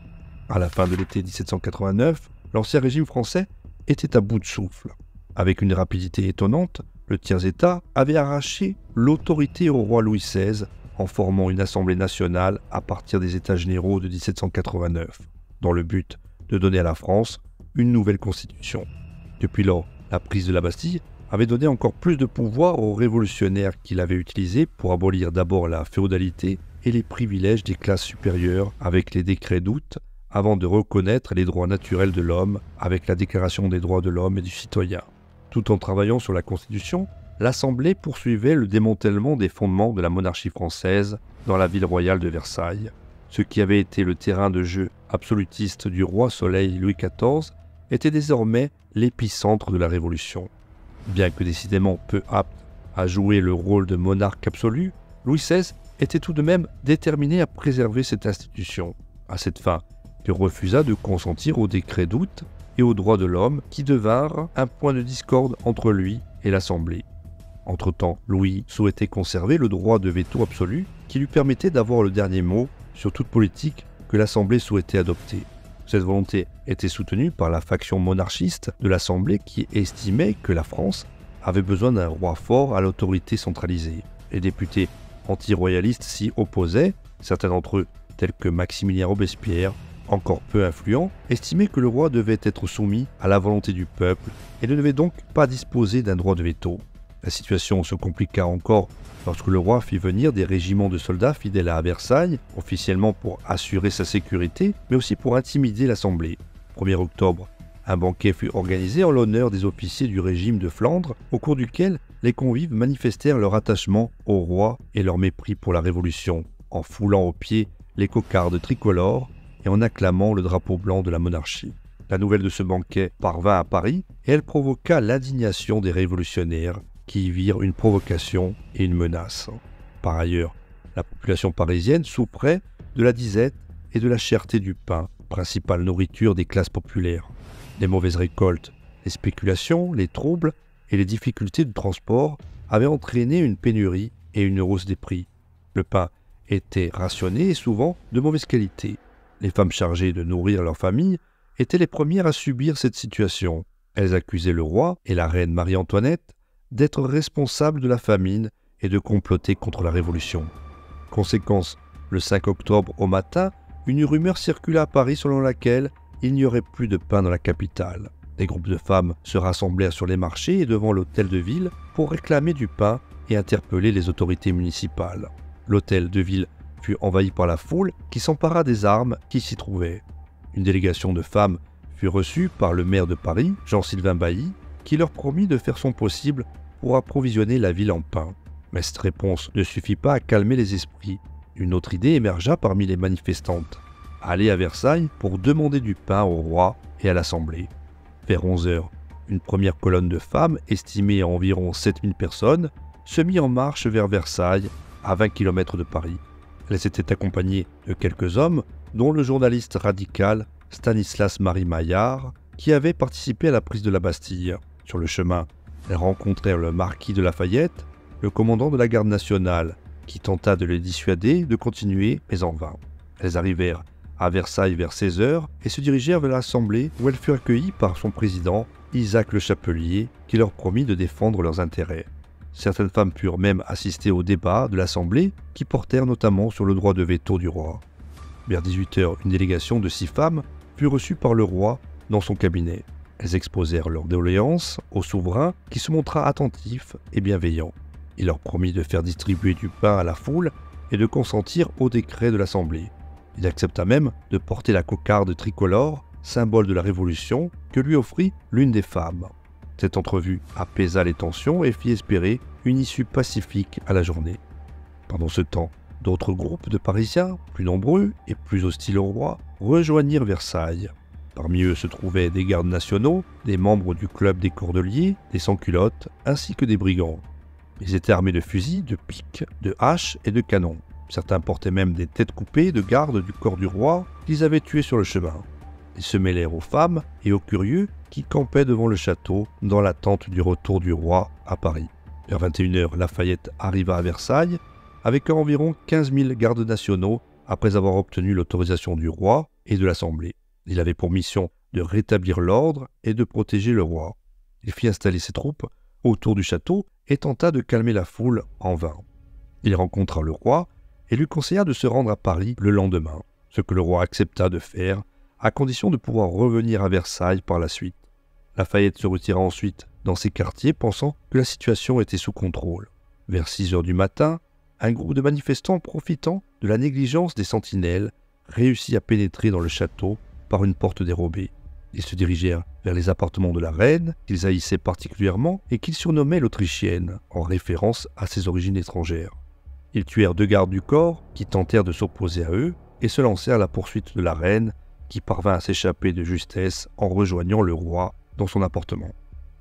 [SPEAKER 1] À la fin de l'été 1789, l'Ancien Régime français était à bout de souffle. Avec une rapidité étonnante, le tiers-État avait arraché l'autorité au roi Louis XVI en formant une Assemblée nationale à partir des États généraux de 1789 dans le but de donner à la France une nouvelle constitution. Depuis lors, la prise de la Bastille avait donné encore plus de pouvoir aux révolutionnaires qui l'avaient utilisé pour abolir d'abord la féodalité et les privilèges des classes supérieures avec les décrets d'août, avant de reconnaître les droits naturels de l'homme avec la Déclaration des droits de l'homme et du citoyen. Tout en travaillant sur la Constitution, l'Assemblée poursuivait le démantèlement des fondements de la monarchie française dans la ville royale de Versailles, ce qui avait été le terrain de jeu absolutiste du roi Soleil Louis XIV était désormais l'épicentre de la Révolution. Bien que décidément peu apte à jouer le rôle de monarque absolu, Louis XVI était tout de même déterminé à préserver cette institution. À cette fin, il refusa de consentir aux décret d'août et aux droits de l'homme qui devinrent un point de discorde entre lui et l'Assemblée. Entre-temps, Louis souhaitait conserver le droit de veto absolu qui lui permettait d'avoir le dernier mot sur toute politique que l'Assemblée souhaitait adopter. Cette volonté était soutenue par la faction monarchiste de l'Assemblée qui estimait que la France avait besoin d'un roi fort à l'autorité centralisée. Les députés anti-royalistes s'y opposaient, certains d'entre eux, tels que Maximilien Robespierre, encore peu influent, estimaient que le roi devait être soumis à la volonté du peuple et ne devait donc pas disposer d'un droit de veto. La situation se compliqua encore lorsque le roi fit venir des régiments de soldats fidèles à Versailles, officiellement pour assurer sa sécurité, mais aussi pour intimider l'Assemblée. 1er octobre, un banquet fut organisé en l'honneur des officiers du régime de Flandre, au cours duquel les convives manifestèrent leur attachement au roi et leur mépris pour la Révolution, en foulant aux pieds les cocardes tricolores et en acclamant le drapeau blanc de la monarchie. La nouvelle de ce banquet parvint à Paris et elle provoqua l'indignation des révolutionnaires qui y virent une provocation et une menace. Par ailleurs, la population parisienne souffrait de la disette et de la cherté du pain, principale nourriture des classes populaires. Les mauvaises récoltes, les spéculations, les troubles et les difficultés de transport avaient entraîné une pénurie et une hausse des prix. Le pain était rationné et souvent de mauvaise qualité. Les femmes chargées de nourrir leur famille étaient les premières à subir cette situation. Elles accusaient le roi et la reine Marie-Antoinette d'être responsable de la famine et de comploter contre la révolution. Conséquence, le 5 octobre au matin, une rumeur circula à Paris selon laquelle il n'y aurait plus de pain dans la capitale. Des groupes de femmes se rassemblèrent sur les marchés et devant l'hôtel de ville pour réclamer du pain et interpeller les autorités municipales. L'hôtel de ville fut envahi par la foule qui s'empara des armes qui s'y trouvaient. Une délégation de femmes fut reçue par le maire de Paris, Jean-Sylvain Bailly, qui leur promit de faire son possible pour approvisionner la ville en pain. Mais cette réponse ne suffit pas à calmer les esprits. Une autre idée émergea parmi les manifestantes. Aller à Versailles pour demander du pain au roi et à l'Assemblée. Vers 11 h une première colonne de femmes, estimée à environ 7000 personnes, se mit en marche vers Versailles, à 20 km de Paris. Elles étaient accompagnées de quelques hommes, dont le journaliste radical Stanislas Marie Maillard, qui avait participé à la prise de la Bastille. Sur le chemin, elles rencontrèrent le marquis de Lafayette, le commandant de la garde nationale, qui tenta de les dissuader de continuer, mais en vain. Elles arrivèrent à Versailles vers 16 heures et se dirigèrent vers l'Assemblée où elles furent accueillies par son président, Isaac le Chapelier, qui leur promit de défendre leurs intérêts. Certaines femmes purent même assister au débat de l'Assemblée qui portèrent notamment sur le droit de veto du roi. Vers 18 heures, une délégation de six femmes fut reçue par le roi dans son cabinet. Elles exposèrent leur doléances au souverain qui se montra attentif et bienveillant. Il leur promit de faire distribuer du pain à la foule et de consentir au décret de l'Assemblée. Il accepta même de porter la cocarde tricolore, symbole de la Révolution, que lui offrit l'une des femmes. Cette entrevue apaisa les tensions et fit espérer une issue pacifique à la journée. Pendant ce temps, d'autres groupes de Parisiens, plus nombreux et plus hostiles au roi, rejoignirent Versailles. Parmi eux se trouvaient des gardes nationaux, des membres du club des cordeliers, des sans-culottes, ainsi que des brigands. Ils étaient armés de fusils, de piques, de haches et de canons. Certains portaient même des têtes coupées de gardes du corps du roi qu'ils avaient tués sur le chemin. Ils se mêlèrent aux femmes et aux curieux qui campaient devant le château dans l'attente du retour du roi à Paris. Vers 21h, Lafayette arriva à Versailles avec environ 15 000 gardes nationaux après avoir obtenu l'autorisation du roi et de l'Assemblée. Il avait pour mission de rétablir l'ordre et de protéger le roi. Il fit installer ses troupes autour du château et tenta de calmer la foule en vain. Il rencontra le roi et lui conseilla de se rendre à Paris le lendemain, ce que le roi accepta de faire, à condition de pouvoir revenir à Versailles par la suite. Lafayette se retira ensuite dans ses quartiers pensant que la situation était sous contrôle. Vers 6 heures du matin, un groupe de manifestants profitant de la négligence des sentinelles réussit à pénétrer dans le château par une porte dérobée. Ils se dirigèrent vers les appartements de la reine, qu'ils haïssaient particulièrement et qu'ils surnommaient l'Autrichienne, en référence à ses origines étrangères. Ils tuèrent deux gardes du corps qui tentèrent de s'opposer à eux et se lancèrent à la poursuite de la reine, qui parvint à s'échapper de justesse en rejoignant le roi dans son appartement.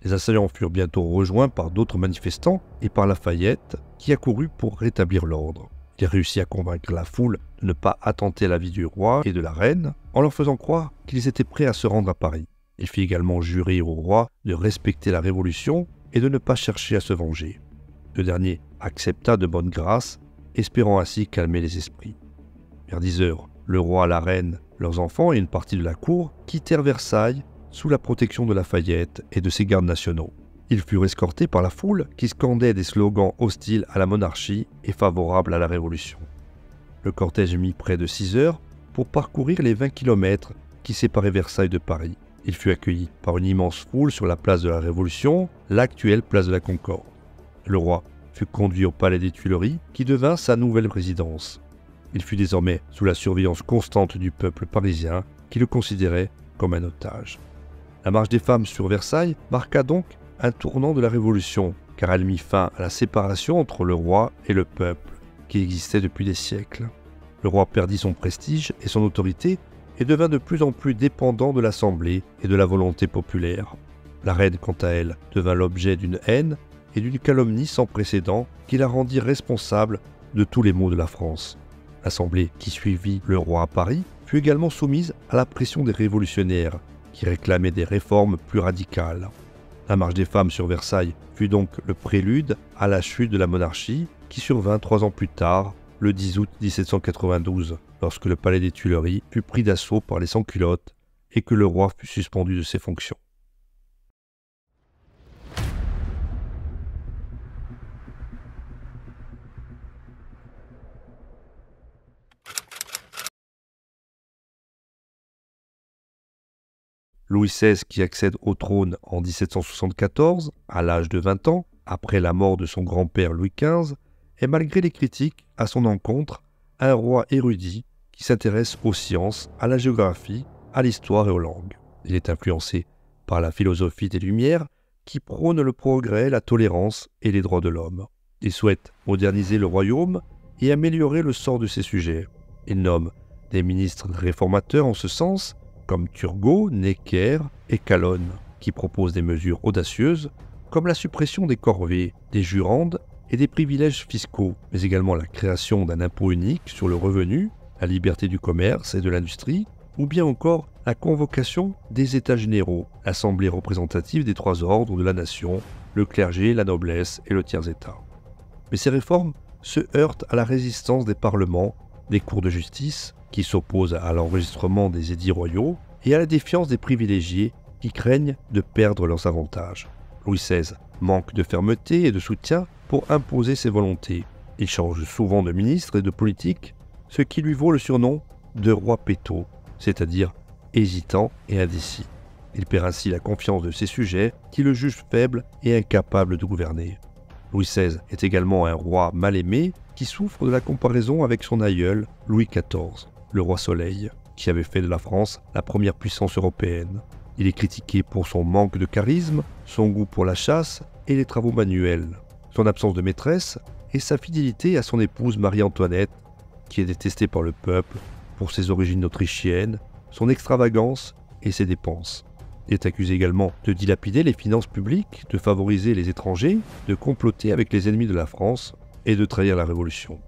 [SPEAKER 1] Les assaillants furent bientôt rejoints par d'autres manifestants et par Lafayette, qui accourut pour rétablir l'ordre. Il réussit à convaincre la foule de ne pas attenter à la vie du roi et de la reine en leur faisant croire qu'ils étaient prêts à se rendre à Paris. Il fit également jurer au roi de respecter la Révolution et de ne pas chercher à se venger. Le dernier accepta de bonne grâce, espérant ainsi calmer les esprits. Vers 10 heures, le roi, la reine, leurs enfants et une partie de la cour quittèrent Versailles sous la protection de Lafayette et de ses gardes nationaux. Ils furent escortés par la foule qui scandait des slogans hostiles à la monarchie et favorables à la révolution. Le cortège mit près de 6 heures pour parcourir les 20 km qui séparaient Versailles de Paris. Il fut accueilli par une immense foule sur la place de la Révolution, l'actuelle place de la Concorde. Le roi fut conduit au palais des Tuileries qui devint sa nouvelle résidence. Il fut désormais sous la surveillance constante du peuple parisien qui le considérait comme un otage. La marche des femmes sur Versailles marqua donc un tournant de la Révolution, car elle mit fin à la séparation entre le roi et le peuple, qui existait depuis des siècles. Le roi perdit son prestige et son autorité et devint de plus en plus dépendant de l'Assemblée et de la volonté populaire. La reine, quant à elle, devint l'objet d'une haine et d'une calomnie sans précédent qui la rendit responsable de tous les maux de la France. L'Assemblée qui suivit le roi à Paris fut également soumise à la pression des révolutionnaires, qui réclamaient des réformes plus radicales. La marche des femmes sur Versailles fut donc le prélude à la chute de la monarchie qui survint trois ans plus tard, le 10 août 1792, lorsque le palais des Tuileries fut pris d'assaut par les sans-culottes et que le roi fut suspendu de ses fonctions. Louis XVI qui accède au trône en 1774, à l'âge de 20 ans, après la mort de son grand-père Louis XV, est malgré les critiques à son encontre un roi érudit qui s'intéresse aux sciences, à la géographie, à l'histoire et aux langues. Il est influencé par la philosophie des Lumières qui prône le progrès, la tolérance et les droits de l'homme. Il souhaite moderniser le royaume et améliorer le sort de ses sujets. Il nomme des ministres réformateurs en ce sens comme Turgot, Necker et Calonne, qui proposent des mesures audacieuses comme la suppression des corvées, des jurandes et des privilèges fiscaux, mais également la création d'un impôt unique sur le revenu, la liberté du commerce et de l'industrie, ou bien encore la convocation des États généraux, assemblée représentative des trois ordres de la nation, le clergé, la noblesse et le tiers-État. Mais ces réformes se heurtent à la résistance des parlements, des cours de justice qui s'oppose à l'enregistrement des édits royaux et à la défiance des privilégiés qui craignent de perdre leurs avantages. Louis XVI manque de fermeté et de soutien pour imposer ses volontés. Il change souvent de ministre et de politique, ce qui lui vaut le surnom de roi pétaux, c'est-à-dire hésitant et indécis. Il perd ainsi la confiance de ses sujets qui le jugent faible et incapable de gouverner. Louis XVI est également un roi mal aimé qui souffre de la comparaison avec son aïeul Louis XIV le roi Soleil, qui avait fait de la France la première puissance européenne. Il est critiqué pour son manque de charisme, son goût pour la chasse et les travaux manuels, son absence de maîtresse et sa fidélité à son épouse Marie-Antoinette, qui est détestée par le peuple pour ses origines autrichiennes, son extravagance et ses dépenses. Il est accusé également de dilapider les finances publiques, de favoriser les étrangers, de comploter avec les ennemis de la France et de trahir la Révolution.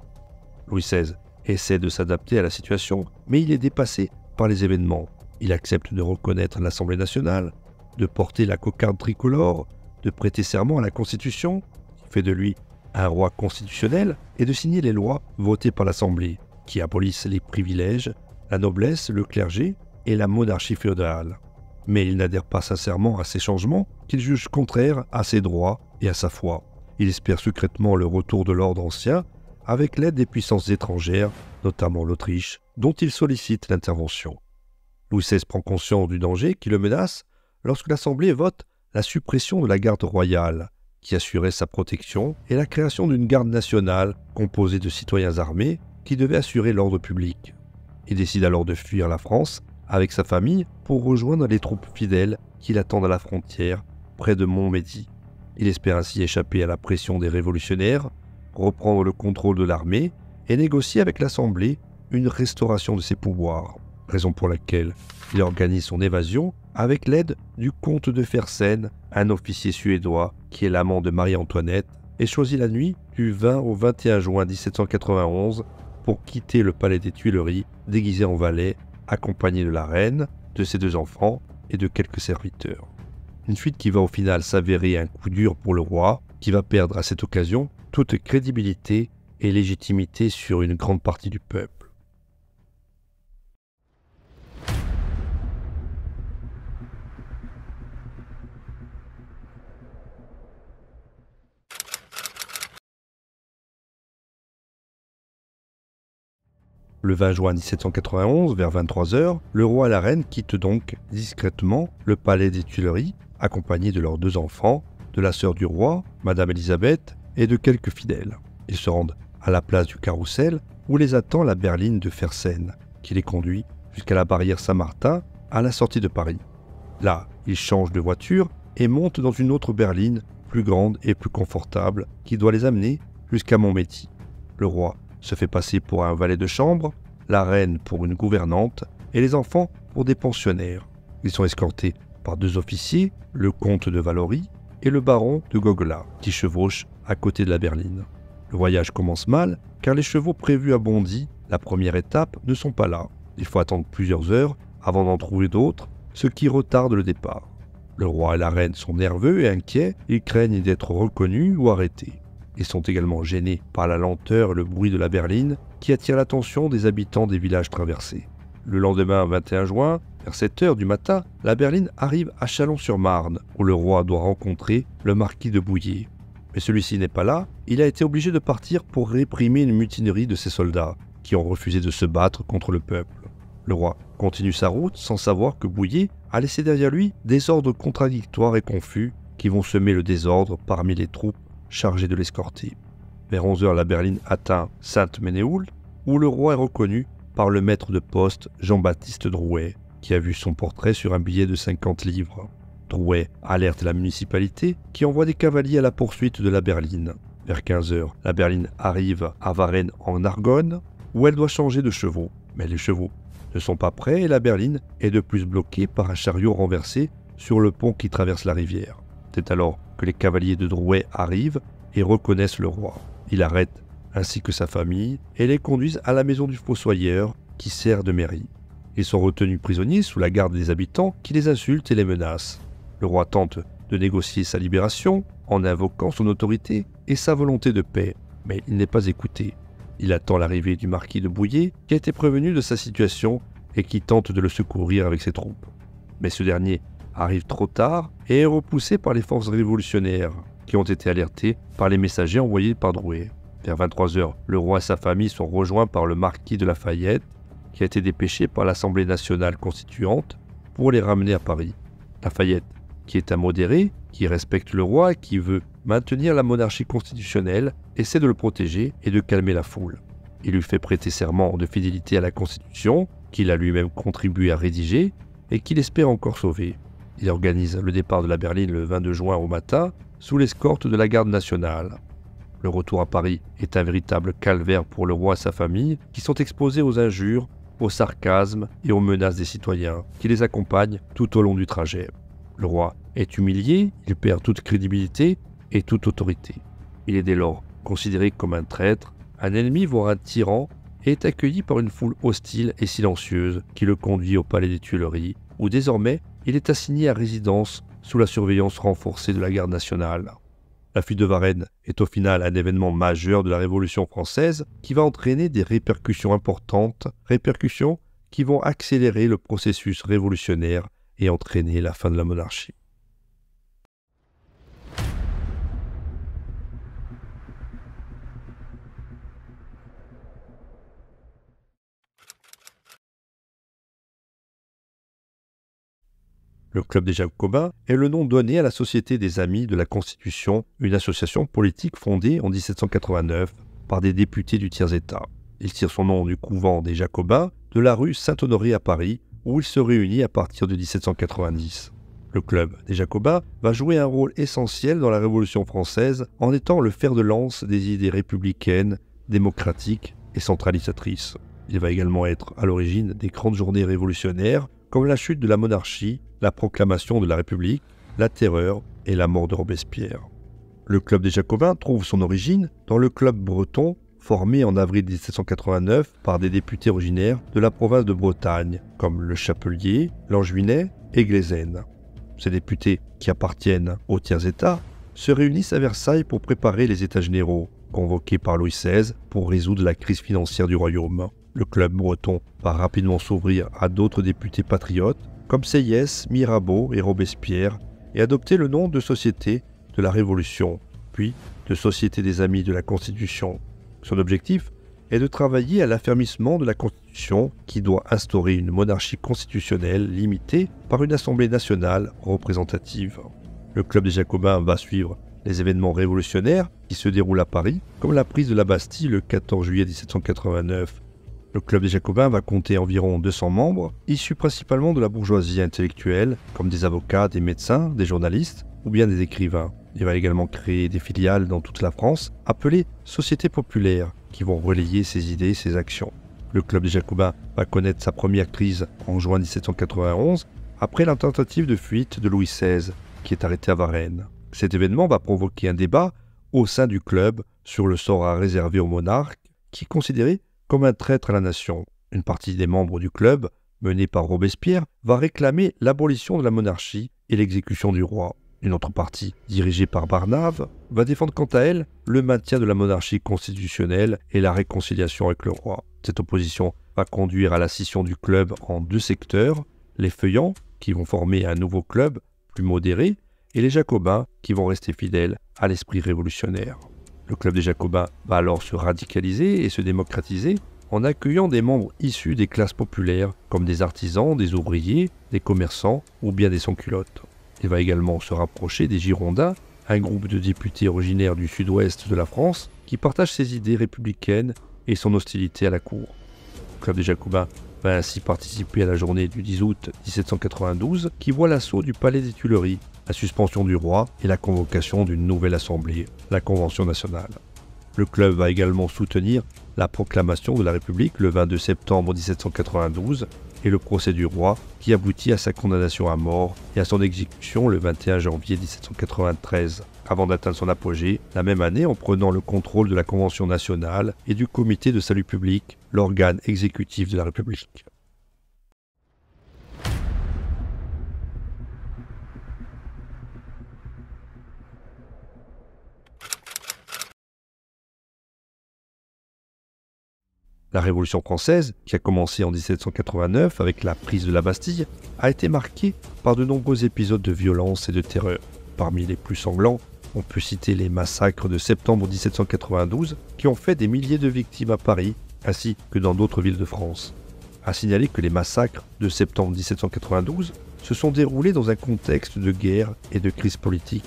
[SPEAKER 1] Louis XVI essaie de s'adapter à la situation, mais il est dépassé par les événements. Il accepte de reconnaître l'Assemblée nationale, de porter la cocarde tricolore, de prêter serment à la Constitution, qui fait de lui un roi constitutionnel, et de signer les lois votées par l'Assemblée, qui abolissent les privilèges, la noblesse, le clergé et la monarchie féodale. Mais il n'adhère pas sincèrement à ces changements qu'il juge contraires à ses droits et à sa foi. Il espère secrètement le retour de l'ordre ancien avec l'aide des puissances étrangères, notamment l'Autriche, dont il sollicite l'intervention. Louis XVI prend conscience du danger qui le menace lorsque l'Assemblée vote la suppression de la garde royale, qui assurait sa protection, et la création d'une garde nationale composée de citoyens armés qui devait assurer l'ordre public. Il décide alors de fuir la France avec sa famille pour rejoindre les troupes fidèles qui l'attendent à la frontière, près de Montmédy. Il espère ainsi échapper à la pression des révolutionnaires reprendre le contrôle de l'armée et négocier avec l'Assemblée une restauration de ses pouvoirs, raison pour laquelle il organise son évasion avec l'aide du comte de Fersen, un officier suédois qui est l'amant de Marie-Antoinette, et choisit la nuit du 20 au 21 juin 1791 pour quitter le palais des Tuileries déguisé en valet, accompagné de la reine, de ses deux enfants et de quelques serviteurs. Une fuite qui va au final s'avérer un coup dur pour le roi, qui va perdre à cette occasion toute crédibilité et légitimité sur une grande partie du peuple. Le 20 juin 1791, vers 23h, le roi et la reine quittent donc discrètement le palais des Tuileries, accompagnés de leurs deux enfants, de la sœur du roi, Madame Elisabeth, et de quelques fidèles. Ils se rendent à la place du carrousel où les attend la berline de Fersen, qui les conduit jusqu'à la barrière Saint-Martin à la sortie de Paris. Là, ils changent de voiture et montent dans une autre berline plus grande et plus confortable qui doit les amener jusqu'à Montmédy. Le roi se fait passer pour un valet de chambre, la reine pour une gouvernante et les enfants pour des pensionnaires. Ils sont escortés par deux officiers, le comte de Valory et le baron de Gogola qui chevauchent à côté de la berline. Le voyage commence mal car les chevaux prévus à Bondy, la première étape, ne sont pas là. Il faut attendre plusieurs heures avant d'en trouver d'autres, ce qui retarde le départ. Le roi et la reine sont nerveux et inquiets, et craignent d'être reconnus ou arrêtés. Ils sont également gênés par la lenteur et le bruit de la berline qui attire l'attention des habitants des villages traversés. Le lendemain 21 juin, vers 7 heures du matin, la berline arrive à Chalon-sur-Marne, où le roi doit rencontrer le marquis de Bouillé mais celui-ci n'est pas là, il a été obligé de partir pour réprimer une mutinerie de ses soldats, qui ont refusé de se battre contre le peuple. Le roi continue sa route sans savoir que Bouillé a laissé derrière lui des ordres contradictoires et confus qui vont semer le désordre parmi les troupes chargées de l'escorter. Vers 11h, la berline atteint Sainte-Ménéhould, où le roi est reconnu par le maître de poste Jean-Baptiste Drouet, qui a vu son portrait sur un billet de 50 livres. Drouet alerte la municipalité qui envoie des cavaliers à la poursuite de la berline. Vers 15h, la berline arrive à Varennes en Argonne où elle doit changer de chevaux. Mais les chevaux ne sont pas prêts et la berline est de plus bloquée par un chariot renversé sur le pont qui traverse la rivière. C'est alors que les cavaliers de Drouet arrivent et reconnaissent le roi. Il arrête ainsi que sa famille et les conduisent à la maison du fossoyeur qui sert de mairie. Ils sont retenus prisonniers sous la garde des habitants qui les insultent et les menacent. Le roi tente de négocier sa libération en invoquant son autorité et sa volonté de paix, mais il n'est pas écouté. Il attend l'arrivée du marquis de Bouillé, qui a été prévenu de sa situation et qui tente de le secourir avec ses troupes. Mais ce dernier arrive trop tard et est repoussé par les forces révolutionnaires, qui ont été alertées par les messagers envoyés par Drouet. Vers 23 heures, le roi et sa famille sont rejoints par le marquis de Lafayette, qui a été dépêché par l'Assemblée nationale constituante pour les ramener à Paris. Lafayette qui est un modéré, qui respecte le roi, qui veut maintenir la monarchie constitutionnelle, essaie de le protéger et de calmer la foule. Il lui fait prêter serment de fidélité à la Constitution, qu'il a lui-même contribué à rédiger, et qu'il espère encore sauver. Il organise le départ de la berline le 22 juin au matin, sous l'escorte de la garde nationale. Le retour à Paris est un véritable calvaire pour le roi et sa famille, qui sont exposés aux injures, aux sarcasmes et aux menaces des citoyens, qui les accompagnent tout au long du trajet. Le roi est humilié, il perd toute crédibilité et toute autorité. Il est dès lors considéré comme un traître, un ennemi, voire un tyran, et est accueilli par une foule hostile et silencieuse qui le conduit au palais des Tuileries, où désormais il est assigné à résidence sous la surveillance renforcée de la garde nationale. La fuite de Varennes est au final un événement majeur de la Révolution française qui va entraîner des répercussions importantes, répercussions qui vont accélérer le processus révolutionnaire et entraîner la fin de la monarchie. Le club des Jacobins est le nom donné à la Société des Amis de la Constitution, une association politique fondée en 1789 par des députés du tiers-État. Il tire son nom du couvent des Jacobins de la rue Saint-Honoré à Paris, où il se réunit à partir de 1790. Le club des Jacobins va jouer un rôle essentiel dans la Révolution française en étant le fer de lance des idées républicaines, démocratiques et centralisatrices. Il va également être à l'origine des grandes journées révolutionnaires comme la chute de la monarchie, la proclamation de la République, la terreur et la mort de Robespierre. Le club des Jacobins trouve son origine dans le club breton formé en avril 1789 par des députés originaires de la province de Bretagne, comme Le Chapelier, l'Angevinet et Glézen. Ces députés, qui appartiennent aux tiers États, se réunissent à Versailles pour préparer les États généraux, convoqués par Louis XVI pour résoudre la crise financière du royaume. Le club breton va rapidement s'ouvrir à d'autres députés patriotes, comme Seyès, Mirabeau et Robespierre, et adopter le nom de Société de la Révolution, puis de Société des Amis de la Constitution. Son objectif est de travailler à l'affermissement de la Constitution qui doit instaurer une monarchie constitutionnelle limitée par une Assemblée nationale représentative. Le Club des Jacobins va suivre les événements révolutionnaires qui se déroulent à Paris, comme la prise de la Bastille le 14 juillet 1789. Le Club des Jacobins va compter environ 200 membres, issus principalement de la bourgeoisie intellectuelle, comme des avocats, des médecins, des journalistes ou bien des écrivains. Il va également créer des filiales dans toute la France, appelées sociétés populaires, qui vont relayer ses idées et ses actions. Le club des Jacobins va connaître sa première crise en juin 1791, après la tentative de fuite de Louis XVI, qui est arrêté à Varennes. Cet événement va provoquer un débat au sein du club sur le sort à réserver au monarque, qui est considéré comme un traître à la nation. Une partie des membres du club, menée par Robespierre, va réclamer l'abolition de la monarchie et l'exécution du roi. Une autre partie, dirigée par Barnave, va défendre quant à elle le maintien de la monarchie constitutionnelle et la réconciliation avec le roi. Cette opposition va conduire à la scission du club en deux secteurs, les Feuillants, qui vont former un nouveau club plus modéré, et les Jacobins, qui vont rester fidèles à l'esprit révolutionnaire. Le club des Jacobins va alors se radicaliser et se démocratiser en accueillant des membres issus des classes populaires, comme des artisans, des ouvriers, des commerçants ou bien des sans-culottes. Il va également se rapprocher des Girondins, un groupe de députés originaires du sud-ouest de la France qui partagent ses idées républicaines et son hostilité à la cour. Le club des Jacobins va ainsi participer à la journée du 10 août 1792 qui voit l'assaut du palais des Tuileries, la suspension du roi et la convocation d'une nouvelle assemblée, la Convention nationale. Le club va également soutenir la proclamation de la République le 22 septembre 1792 et le procès du roi, qui aboutit à sa condamnation à mort et à son exécution le 21 janvier 1793, avant d'atteindre son apogée la même année en prenant le contrôle de la Convention nationale et du Comité de salut public, l'organe exécutif de la République. La Révolution française, qui a commencé en 1789 avec la prise de la Bastille, a été marquée par de nombreux épisodes de violence et de terreur. Parmi les plus sanglants, on peut citer les massacres de septembre 1792 qui ont fait des milliers de victimes à Paris ainsi que dans d'autres villes de France. A signaler que les massacres de septembre 1792 se sont déroulés dans un contexte de guerre et de crise politique.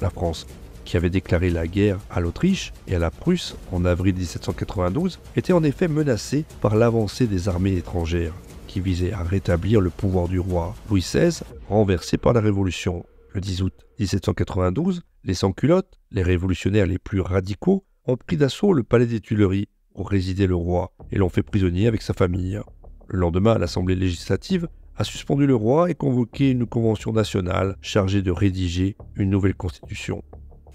[SPEAKER 1] La France qui avait déclaré la guerre à l'Autriche et à la Prusse en avril 1792, était en effet menacée par l'avancée des armées étrangères, qui visaient à rétablir le pouvoir du roi Louis XVI, renversé par la Révolution. Le 10 août 1792, les sans-culottes, les révolutionnaires les plus radicaux, ont pris d'assaut le palais des Tuileries où résidait le roi et l'ont fait prisonnier avec sa famille. Le lendemain, l'Assemblée législative a suspendu le roi et convoqué une convention nationale chargée de rédiger une nouvelle constitution.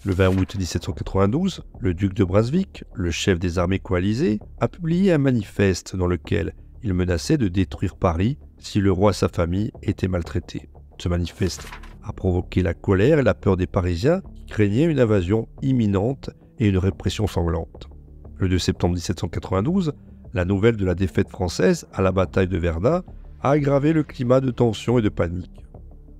[SPEAKER 1] Le 20 août 1792, le duc de Brunswick, le chef des armées coalisées, a publié un manifeste dans lequel il menaçait de détruire Paris si le roi et sa famille étaient maltraités. Ce manifeste a provoqué la colère et la peur des Parisiens qui craignaient une invasion imminente et une répression sanglante. Le 2 septembre 1792, la nouvelle de la défaite française à la bataille de Verdun a aggravé le climat de tension et de panique.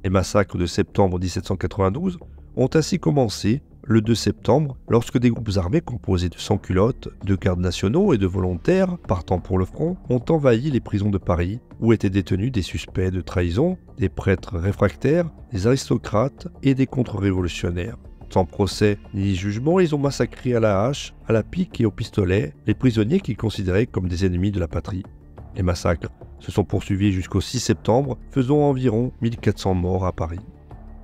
[SPEAKER 1] Les massacres de septembre 1792 ont ainsi commencé le 2 septembre, lorsque des groupes armés composés de sans-culottes, de gardes nationaux et de volontaires partant pour le front ont envahi les prisons de Paris, où étaient détenus des suspects de trahison, des prêtres réfractaires, des aristocrates et des contre-révolutionnaires. Sans procès ni jugement, ils ont massacré à la hache, à la pique et au pistolet les prisonniers qu'ils considéraient comme des ennemis de la patrie. Les massacres se sont poursuivis jusqu'au 6 septembre, faisant environ 1400 morts à Paris.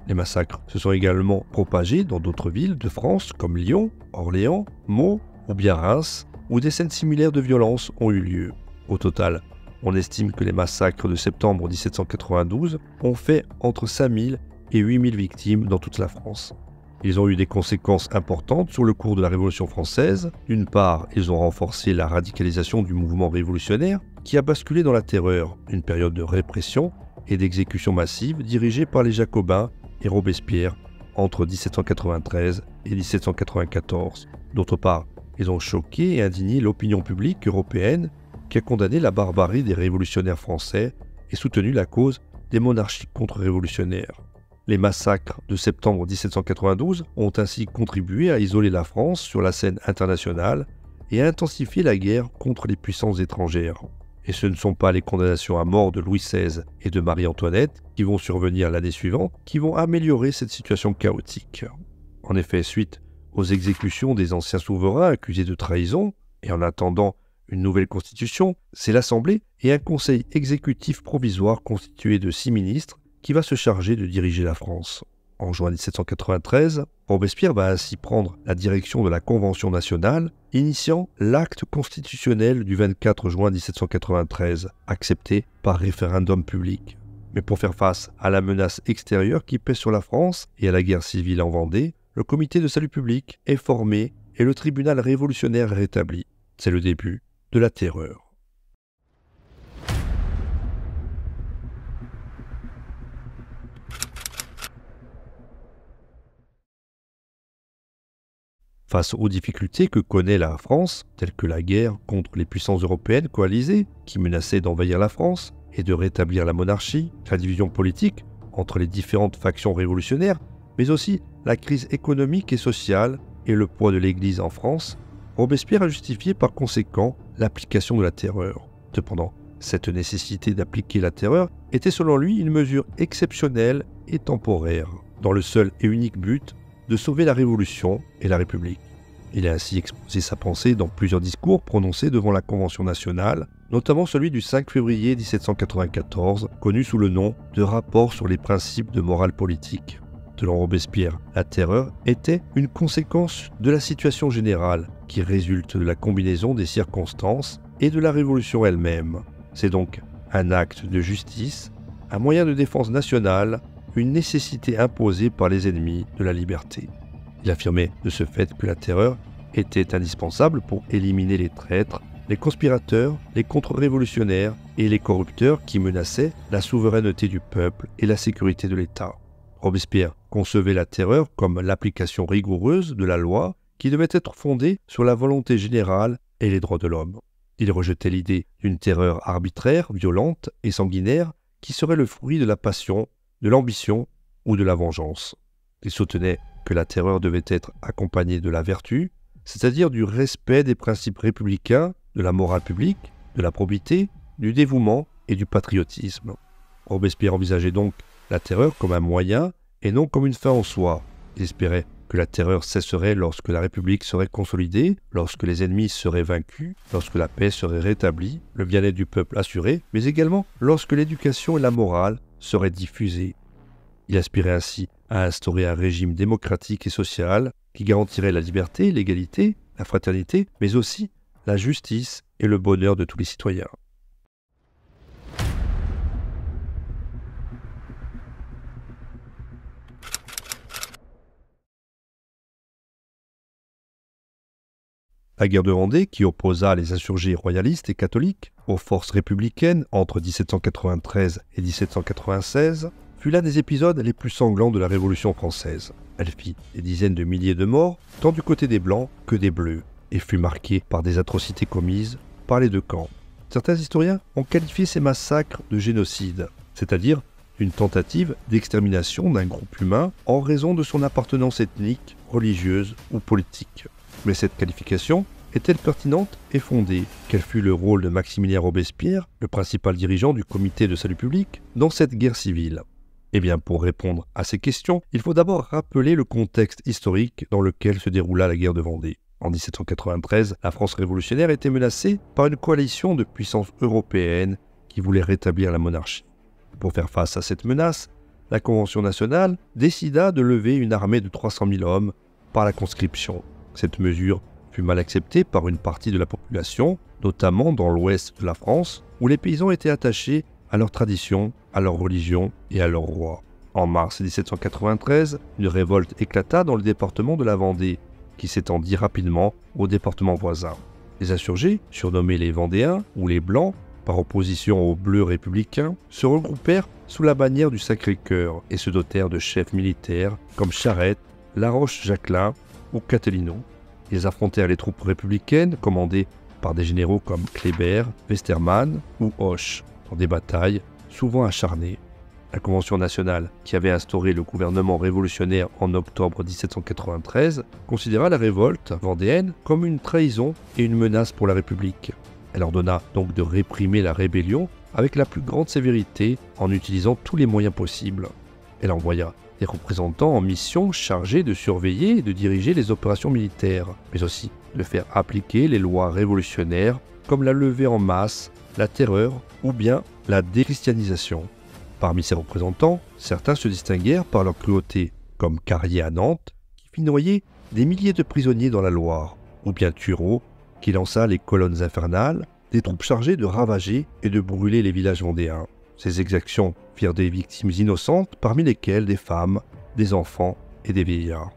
[SPEAKER 1] Les massacres se sont également propagés dans d'autres villes de France comme Lyon, Orléans, Meaux ou bien Reims, où des scènes similaires de violence ont eu lieu. Au total, on estime que les massacres de septembre 1792 ont fait entre 5000 et 8000 victimes dans toute la France. Ils ont eu des conséquences importantes sur le cours de la Révolution française. D'une part, ils ont renforcé la radicalisation du mouvement révolutionnaire, qui a basculé dans la terreur, une période de répression et d'exécution massive dirigée par les Jacobins et Robespierre entre 1793 et 1794. D'autre part, ils ont choqué et indigné l'opinion publique européenne qui a condamné la barbarie des révolutionnaires français et soutenu la cause des monarchies contre-révolutionnaires. Les massacres de septembre 1792 ont ainsi contribué à isoler la France sur la scène internationale et à intensifier la guerre contre les puissances étrangères. Et ce ne sont pas les condamnations à mort de Louis XVI et de Marie-Antoinette, qui vont survenir l'année suivante, qui vont améliorer cette situation chaotique. En effet, suite aux exécutions des anciens souverains accusés de trahison, et en attendant une nouvelle constitution, c'est l'Assemblée et un conseil exécutif provisoire constitué de six ministres qui va se charger de diriger la France en juin 1793, Robespierre va ainsi prendre la direction de la Convention nationale, initiant l'acte constitutionnel du 24 juin 1793, accepté par référendum public. Mais pour faire face à la menace extérieure qui pèse sur la France et à la guerre civile en Vendée, le comité de salut public est formé et le tribunal révolutionnaire rétabli. C'est le début de la terreur. Face aux difficultés que connaît la France, telles que la guerre contre les puissances européennes coalisées qui menaçaient d'envahir la France et de rétablir la monarchie, la division politique entre les différentes factions révolutionnaires, mais aussi la crise économique et sociale et le poids de l'Église en France, Robespierre a justifié par conséquent l'application de la terreur. Cependant, cette nécessité d'appliquer la terreur était selon lui une mesure exceptionnelle et temporaire, dans le seul et unique but de sauver la Révolution et la République. Il a ainsi exposé sa pensée dans plusieurs discours prononcés devant la Convention nationale, notamment celui du 5 février 1794, connu sous le nom de Rapport sur les principes de morale politique. Selon Robespierre, la terreur était une conséquence de la situation générale qui résulte de la combinaison des circonstances et de la révolution elle-même. C'est donc un acte de justice, un moyen de défense nationale une nécessité imposée par les ennemis de la liberté. Il affirmait de ce fait que la terreur était indispensable pour éliminer les traîtres, les conspirateurs, les contre-révolutionnaires et les corrupteurs qui menaçaient la souveraineté du peuple et la sécurité de l'État. Robespierre concevait la terreur comme l'application rigoureuse de la loi qui devait être fondée sur la volonté générale et les droits de l'homme. Il rejetait l'idée d'une terreur arbitraire, violente et sanguinaire qui serait le fruit de la passion de l'ambition ou de la vengeance. Il soutenait que la terreur devait être accompagnée de la vertu, c'est-à-dire du respect des principes républicains, de la morale publique, de la probité, du dévouement et du patriotisme. Robespierre envisageait donc la terreur comme un moyen et non comme une fin en soi. Il espérait que la terreur cesserait lorsque la République serait consolidée, lorsque les ennemis seraient vaincus, lorsque la paix serait rétablie, le bien-être du peuple assuré, mais également lorsque l'éducation et la morale serait diffusé. Il aspirait ainsi à instaurer un régime démocratique et social qui garantirait la liberté, l'égalité, la fraternité, mais aussi la justice et le bonheur de tous les citoyens. La guerre de Vendée qui opposa les insurgés royalistes et catholiques aux forces républicaines entre 1793 et 1796, fut l'un des épisodes les plus sanglants de la Révolution française. Elle fit des dizaines de milliers de morts, tant du côté des Blancs que des Bleus, et fut marquée par des atrocités commises par les deux camps. Certains historiens ont qualifié ces massacres de génocide, c'est-à-dire une tentative d'extermination d'un groupe humain en raison de son appartenance ethnique, religieuse ou politique. Mais cette qualification est-elle pertinente et fondée Quel fut le rôle de Maximilien Robespierre, le principal dirigeant du comité de salut public, dans cette guerre civile Eh bien, pour répondre à ces questions, il faut d'abord rappeler le contexte historique dans lequel se déroula la guerre de Vendée. En 1793, la France révolutionnaire était menacée par une coalition de puissances européennes qui voulait rétablir la monarchie. Pour faire face à cette menace, la Convention nationale décida de lever une armée de 300 000 hommes par la conscription cette mesure fut mal acceptée par une partie de la population, notamment dans l'ouest de la France, où les paysans étaient attachés à leur tradition, à leur religion et à leur roi. En mars 1793, une révolte éclata dans le département de la Vendée, qui s'étendit rapidement au département voisin. Les insurgés, surnommés les Vendéens ou les Blancs, par opposition aux Bleus républicains, se regroupèrent sous la bannière du Sacré-Cœur et se dotèrent de chefs militaires comme Charette, Laroche-Jacquelin, aux Ils affrontèrent les troupes républicaines commandées par des généraux comme Kléber, Westermann ou Hoche dans des batailles souvent acharnées. La Convention nationale, qui avait instauré le gouvernement révolutionnaire en octobre 1793, considéra la révolte vendéenne comme une trahison et une menace pour la République. Elle ordonna donc de réprimer la rébellion avec la plus grande sévérité en utilisant tous les moyens possibles. Elle envoya des représentants en mission chargés de surveiller et de diriger les opérations militaires, mais aussi de faire appliquer les lois révolutionnaires comme la levée en masse, la terreur ou bien la déchristianisation. Parmi ces représentants, certains se distinguèrent par leur cruauté, comme Carrier à Nantes, qui fit noyer des milliers de prisonniers dans la Loire, ou bien Thureau, qui lança les colonnes infernales, des troupes chargées de ravager et de brûler les villages vendéens. Ces exactions firent des victimes innocentes parmi lesquelles des femmes, des enfants et des vieillards.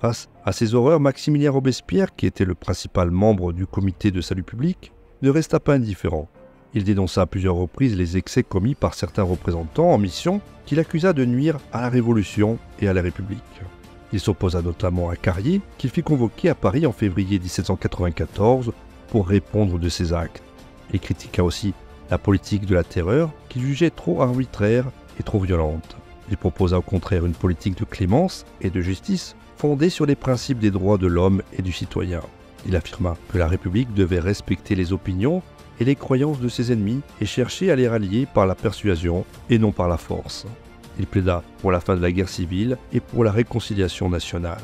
[SPEAKER 1] Face à ces horreurs, Maximilien Robespierre, qui était le principal membre du comité de salut public, ne resta pas indifférent. Il dénonça à plusieurs reprises les excès commis par certains représentants en mission qu'il accusa de nuire à la Révolution et à la République. Il s'opposa notamment à Carrier, qu'il fit convoquer à Paris en février 1794 pour répondre de ses actes. Il critiqua aussi la politique de la terreur qu'il jugeait trop arbitraire et trop violente. Il proposa au contraire une politique de clémence et de justice fondée sur les principes des droits de l'homme et du citoyen. Il affirma que la République devait respecter les opinions et les croyances de ses ennemis et chercher à les rallier par la persuasion et non par la force. Il plaida pour la fin de la guerre civile et pour la réconciliation nationale.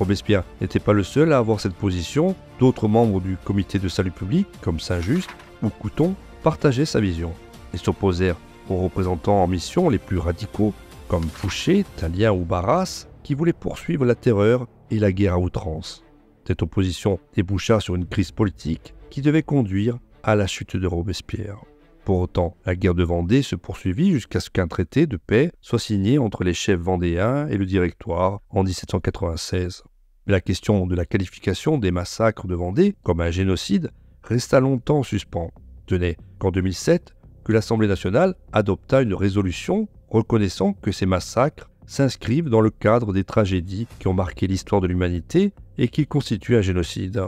[SPEAKER 1] Robespierre n'était pas le seul à avoir cette position, d'autres membres du comité de salut public, comme Saint-Just ou Couton, partageaient sa vision et s'opposèrent aux représentants en mission les plus radicaux, comme Fouché, Talien ou Barras, qui voulaient poursuivre la terreur et la guerre à outrance. Cette opposition déboucha sur une crise politique qui devait conduire à la chute de Robespierre. Pour autant, la guerre de Vendée se poursuivit jusqu'à ce qu'un traité de paix soit signé entre les chefs vendéens et le Directoire en 1796. Mais la question de la qualification des massacres de Vendée comme un génocide resta longtemps en suspens. Tenez, qu'en 2007, que l'Assemblée nationale adopta une résolution reconnaissant que ces massacres s'inscrivent dans le cadre des tragédies qui ont marqué l'histoire de l'humanité et qui constituent un génocide.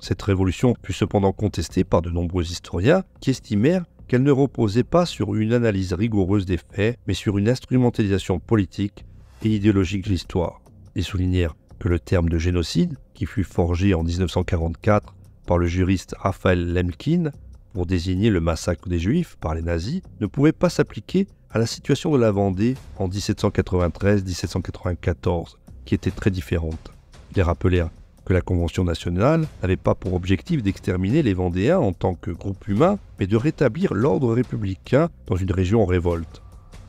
[SPEAKER 1] Cette révolution fut cependant contestée par de nombreux historiens qui estimèrent qu'elle ne reposait pas sur une analyse rigoureuse des faits, mais sur une instrumentalisation politique et idéologique de l'histoire. Ils soulignèrent que le terme de génocide, qui fut forgé en 1944 par le juriste Raphaël Lemkin, désigner le massacre des Juifs par les nazis ne pouvait pas s'appliquer à la situation de la Vendée en 1793-1794, qui était très différente. Ils rappelèrent que la Convention nationale n'avait pas pour objectif d'exterminer les Vendéens en tant que groupe humain, mais de rétablir l'ordre républicain dans une région en révolte.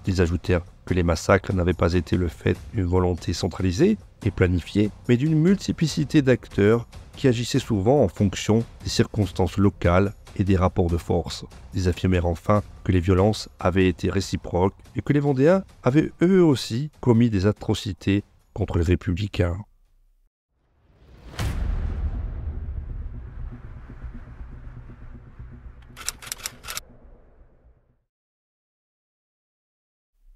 [SPEAKER 1] Ils ajoutèrent que les massacres n'avaient pas été le fait d'une volonté centralisée et planifiée, mais d'une multiplicité d'acteurs qui agissaient souvent en fonction des circonstances locales des rapports de force. Ils affirmèrent enfin que les violences avaient été réciproques et que les Vendéens avaient eux aussi commis des atrocités contre les républicains.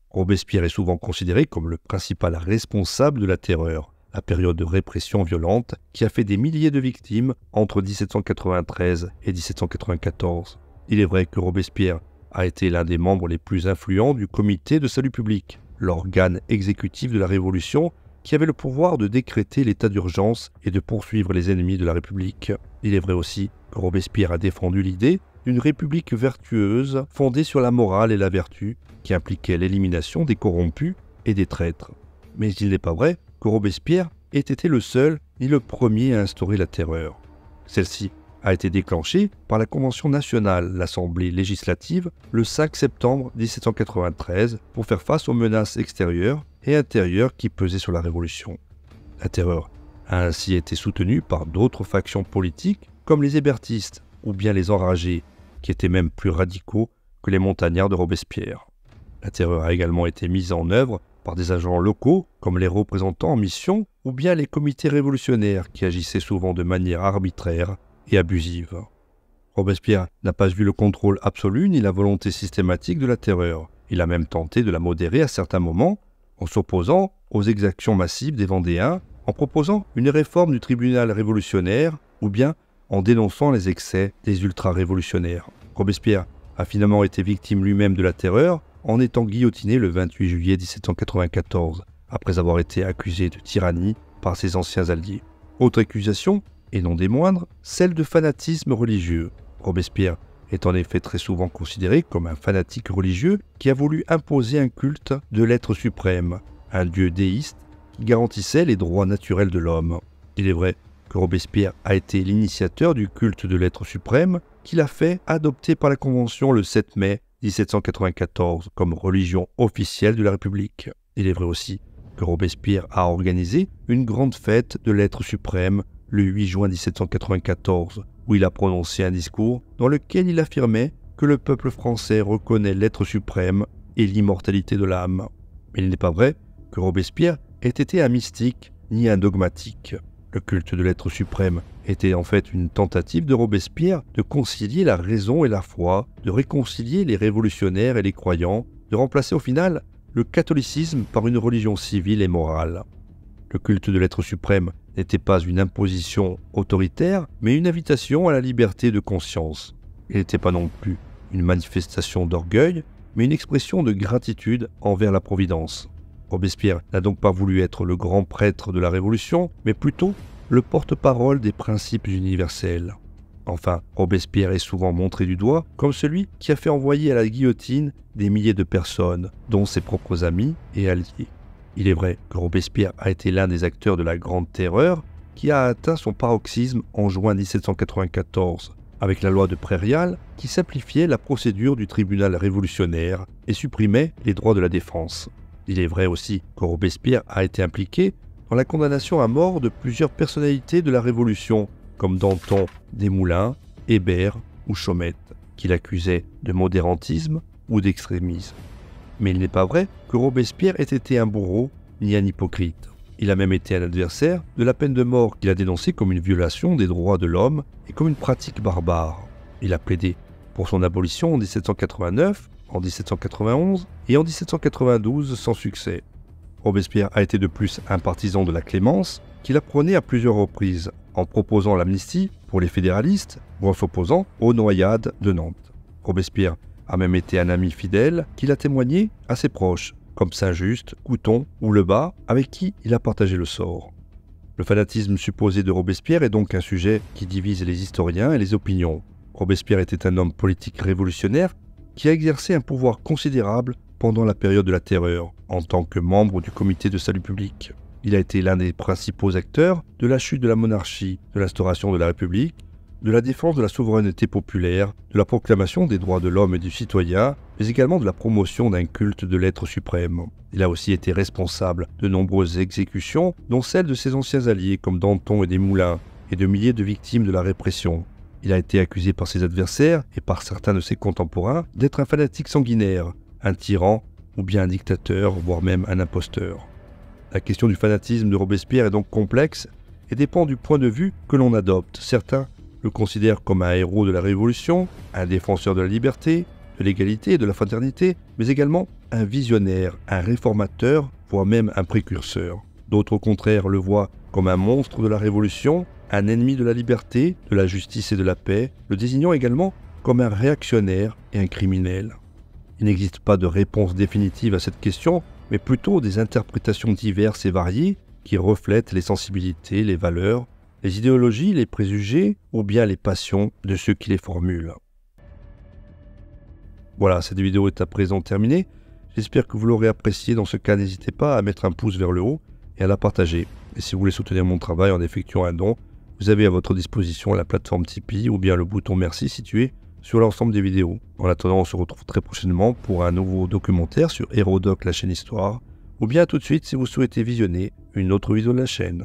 [SPEAKER 1] Robespierre est souvent considéré comme le principal responsable de la terreur la période de répression violente qui a fait des milliers de victimes entre 1793 et 1794. Il est vrai que Robespierre a été l'un des membres les plus influents du Comité de salut public, l'organe exécutif de la Révolution qui avait le pouvoir de décréter l'état d'urgence et de poursuivre les ennemis de la République. Il est vrai aussi que Robespierre a défendu l'idée d'une République vertueuse fondée sur la morale et la vertu, qui impliquait l'élimination des corrompus et des traîtres. Mais il n'est pas vrai Robespierre ait été le seul ni le premier à instaurer la terreur. Celle-ci a été déclenchée par la Convention nationale, l'Assemblée législative, le 5 septembre 1793 pour faire face aux menaces extérieures et intérieures qui pesaient sur la Révolution. La terreur a ainsi été soutenue par d'autres factions politiques comme les hébertistes ou bien les enragés, qui étaient même plus radicaux que les montagnards de Robespierre. La terreur a également été mise en œuvre par des agents locaux, comme les représentants en mission, ou bien les comités révolutionnaires qui agissaient souvent de manière arbitraire et abusive. Robespierre n'a pas vu le contrôle absolu ni la volonté systématique de la terreur. Il a même tenté de la modérer à certains moments en s'opposant aux exactions massives des Vendéens, en proposant une réforme du tribunal révolutionnaire ou bien en dénonçant les excès des ultra-révolutionnaires. Robespierre a finalement été victime lui-même de la terreur en étant guillotiné le 28 juillet 1794, après avoir été accusé de tyrannie par ses anciens alliés. Autre accusation, et non des moindres, celle de fanatisme religieux. Robespierre est en effet très souvent considéré comme un fanatique religieux qui a voulu imposer un culte de l'être suprême, un dieu déiste qui garantissait les droits naturels de l'homme. Il est vrai que Robespierre a été l'initiateur du culte de l'être suprême qu'il a fait adopter par la Convention le 7 mai 1794 comme religion officielle de la République. Il est vrai aussi que Robespierre a organisé une grande fête de l'être suprême le 8 juin 1794, où il a prononcé un discours dans lequel il affirmait que le peuple français reconnaît l'être suprême et l'immortalité de l'âme. Mais il n'est pas vrai que Robespierre ait été un mystique ni un dogmatique. Le culte de l'être suprême était en fait une tentative de Robespierre de concilier la raison et la foi, de réconcilier les révolutionnaires et les croyants, de remplacer au final le catholicisme par une religion civile et morale. Le culte de l'être suprême n'était pas une imposition autoritaire, mais une invitation à la liberté de conscience. Il n'était pas non plus une manifestation d'orgueil, mais une expression de gratitude envers la Providence. Robespierre n'a donc pas voulu être le grand prêtre de la Révolution, mais plutôt le porte-parole des principes universels. Enfin, Robespierre est souvent montré du doigt comme celui qui a fait envoyer à la guillotine des milliers de personnes, dont ses propres amis et alliés. Il est vrai que Robespierre a été l'un des acteurs de la Grande Terreur, qui a atteint son paroxysme en juin 1794, avec la loi de Prairial qui simplifiait la procédure du tribunal révolutionnaire et supprimait les droits de la défense. Il est vrai aussi que Robespierre a été impliqué dans la condamnation à mort de plusieurs personnalités de la Révolution, comme Danton, Desmoulins, Hébert ou Chaumette, qu'il accusait de modérantisme ou d'extrémisme. Mais il n'est pas vrai que Robespierre ait été un bourreau ni un hypocrite. Il a même été un adversaire de la peine de mort qu'il a dénoncée comme une violation des droits de l'homme et comme une pratique barbare. Il a plaidé pour son abolition en 1789 en 1791 et en 1792 sans succès. Robespierre a été de plus un partisan de la clémence qu'il a à plusieurs reprises en proposant l'amnistie pour les fédéralistes ou en s'opposant aux noyades de Nantes. Robespierre a même été un ami fidèle qu'il a témoigné à ses proches, comme Saint-Just, Couton ou Lebas, avec qui il a partagé le sort. Le fanatisme supposé de Robespierre est donc un sujet qui divise les historiens et les opinions. Robespierre était un homme politique révolutionnaire qui a exercé un pouvoir considérable pendant la période de la Terreur en tant que membre du comité de salut public. Il a été l'un des principaux acteurs de la chute de la monarchie, de l'instauration de la République, de la défense de la souveraineté populaire, de la proclamation des droits de l'homme et du citoyen, mais également de la promotion d'un culte de l'être suprême. Il a aussi été responsable de nombreuses exécutions, dont celles de ses anciens alliés comme Danton et Desmoulins, et de milliers de victimes de la répression. Il a été accusé par ses adversaires et par certains de ses contemporains d'être un fanatique sanguinaire, un tyran ou bien un dictateur, voire même un imposteur. La question du fanatisme de Robespierre est donc complexe et dépend du point de vue que l'on adopte. Certains le considèrent comme un héros de la Révolution, un défenseur de la liberté, de l'égalité et de la fraternité, mais également un visionnaire, un réformateur, voire même un précurseur. D'autres au contraire le voient comme un monstre de la Révolution, un ennemi de la liberté, de la justice et de la paix, le désignant également comme un réactionnaire et un criminel. Il n'existe pas de réponse définitive à cette question, mais plutôt des interprétations diverses et variées qui reflètent les sensibilités, les valeurs, les idéologies, les préjugés ou bien les passions de ceux qui les formulent. Voilà, cette vidéo est à présent terminée. J'espère que vous l'aurez appréciée. Dans ce cas, n'hésitez pas à mettre un pouce vers le haut et à la partager. Et si vous voulez soutenir mon travail en effectuant un don, vous avez à votre disposition la plateforme Tipeee ou bien le bouton merci situé sur l'ensemble des vidéos. En attendant, on se retrouve très prochainement pour un nouveau documentaire sur Hérodoc, la chaîne Histoire, ou bien tout de suite si vous souhaitez visionner une autre vidéo de la chaîne.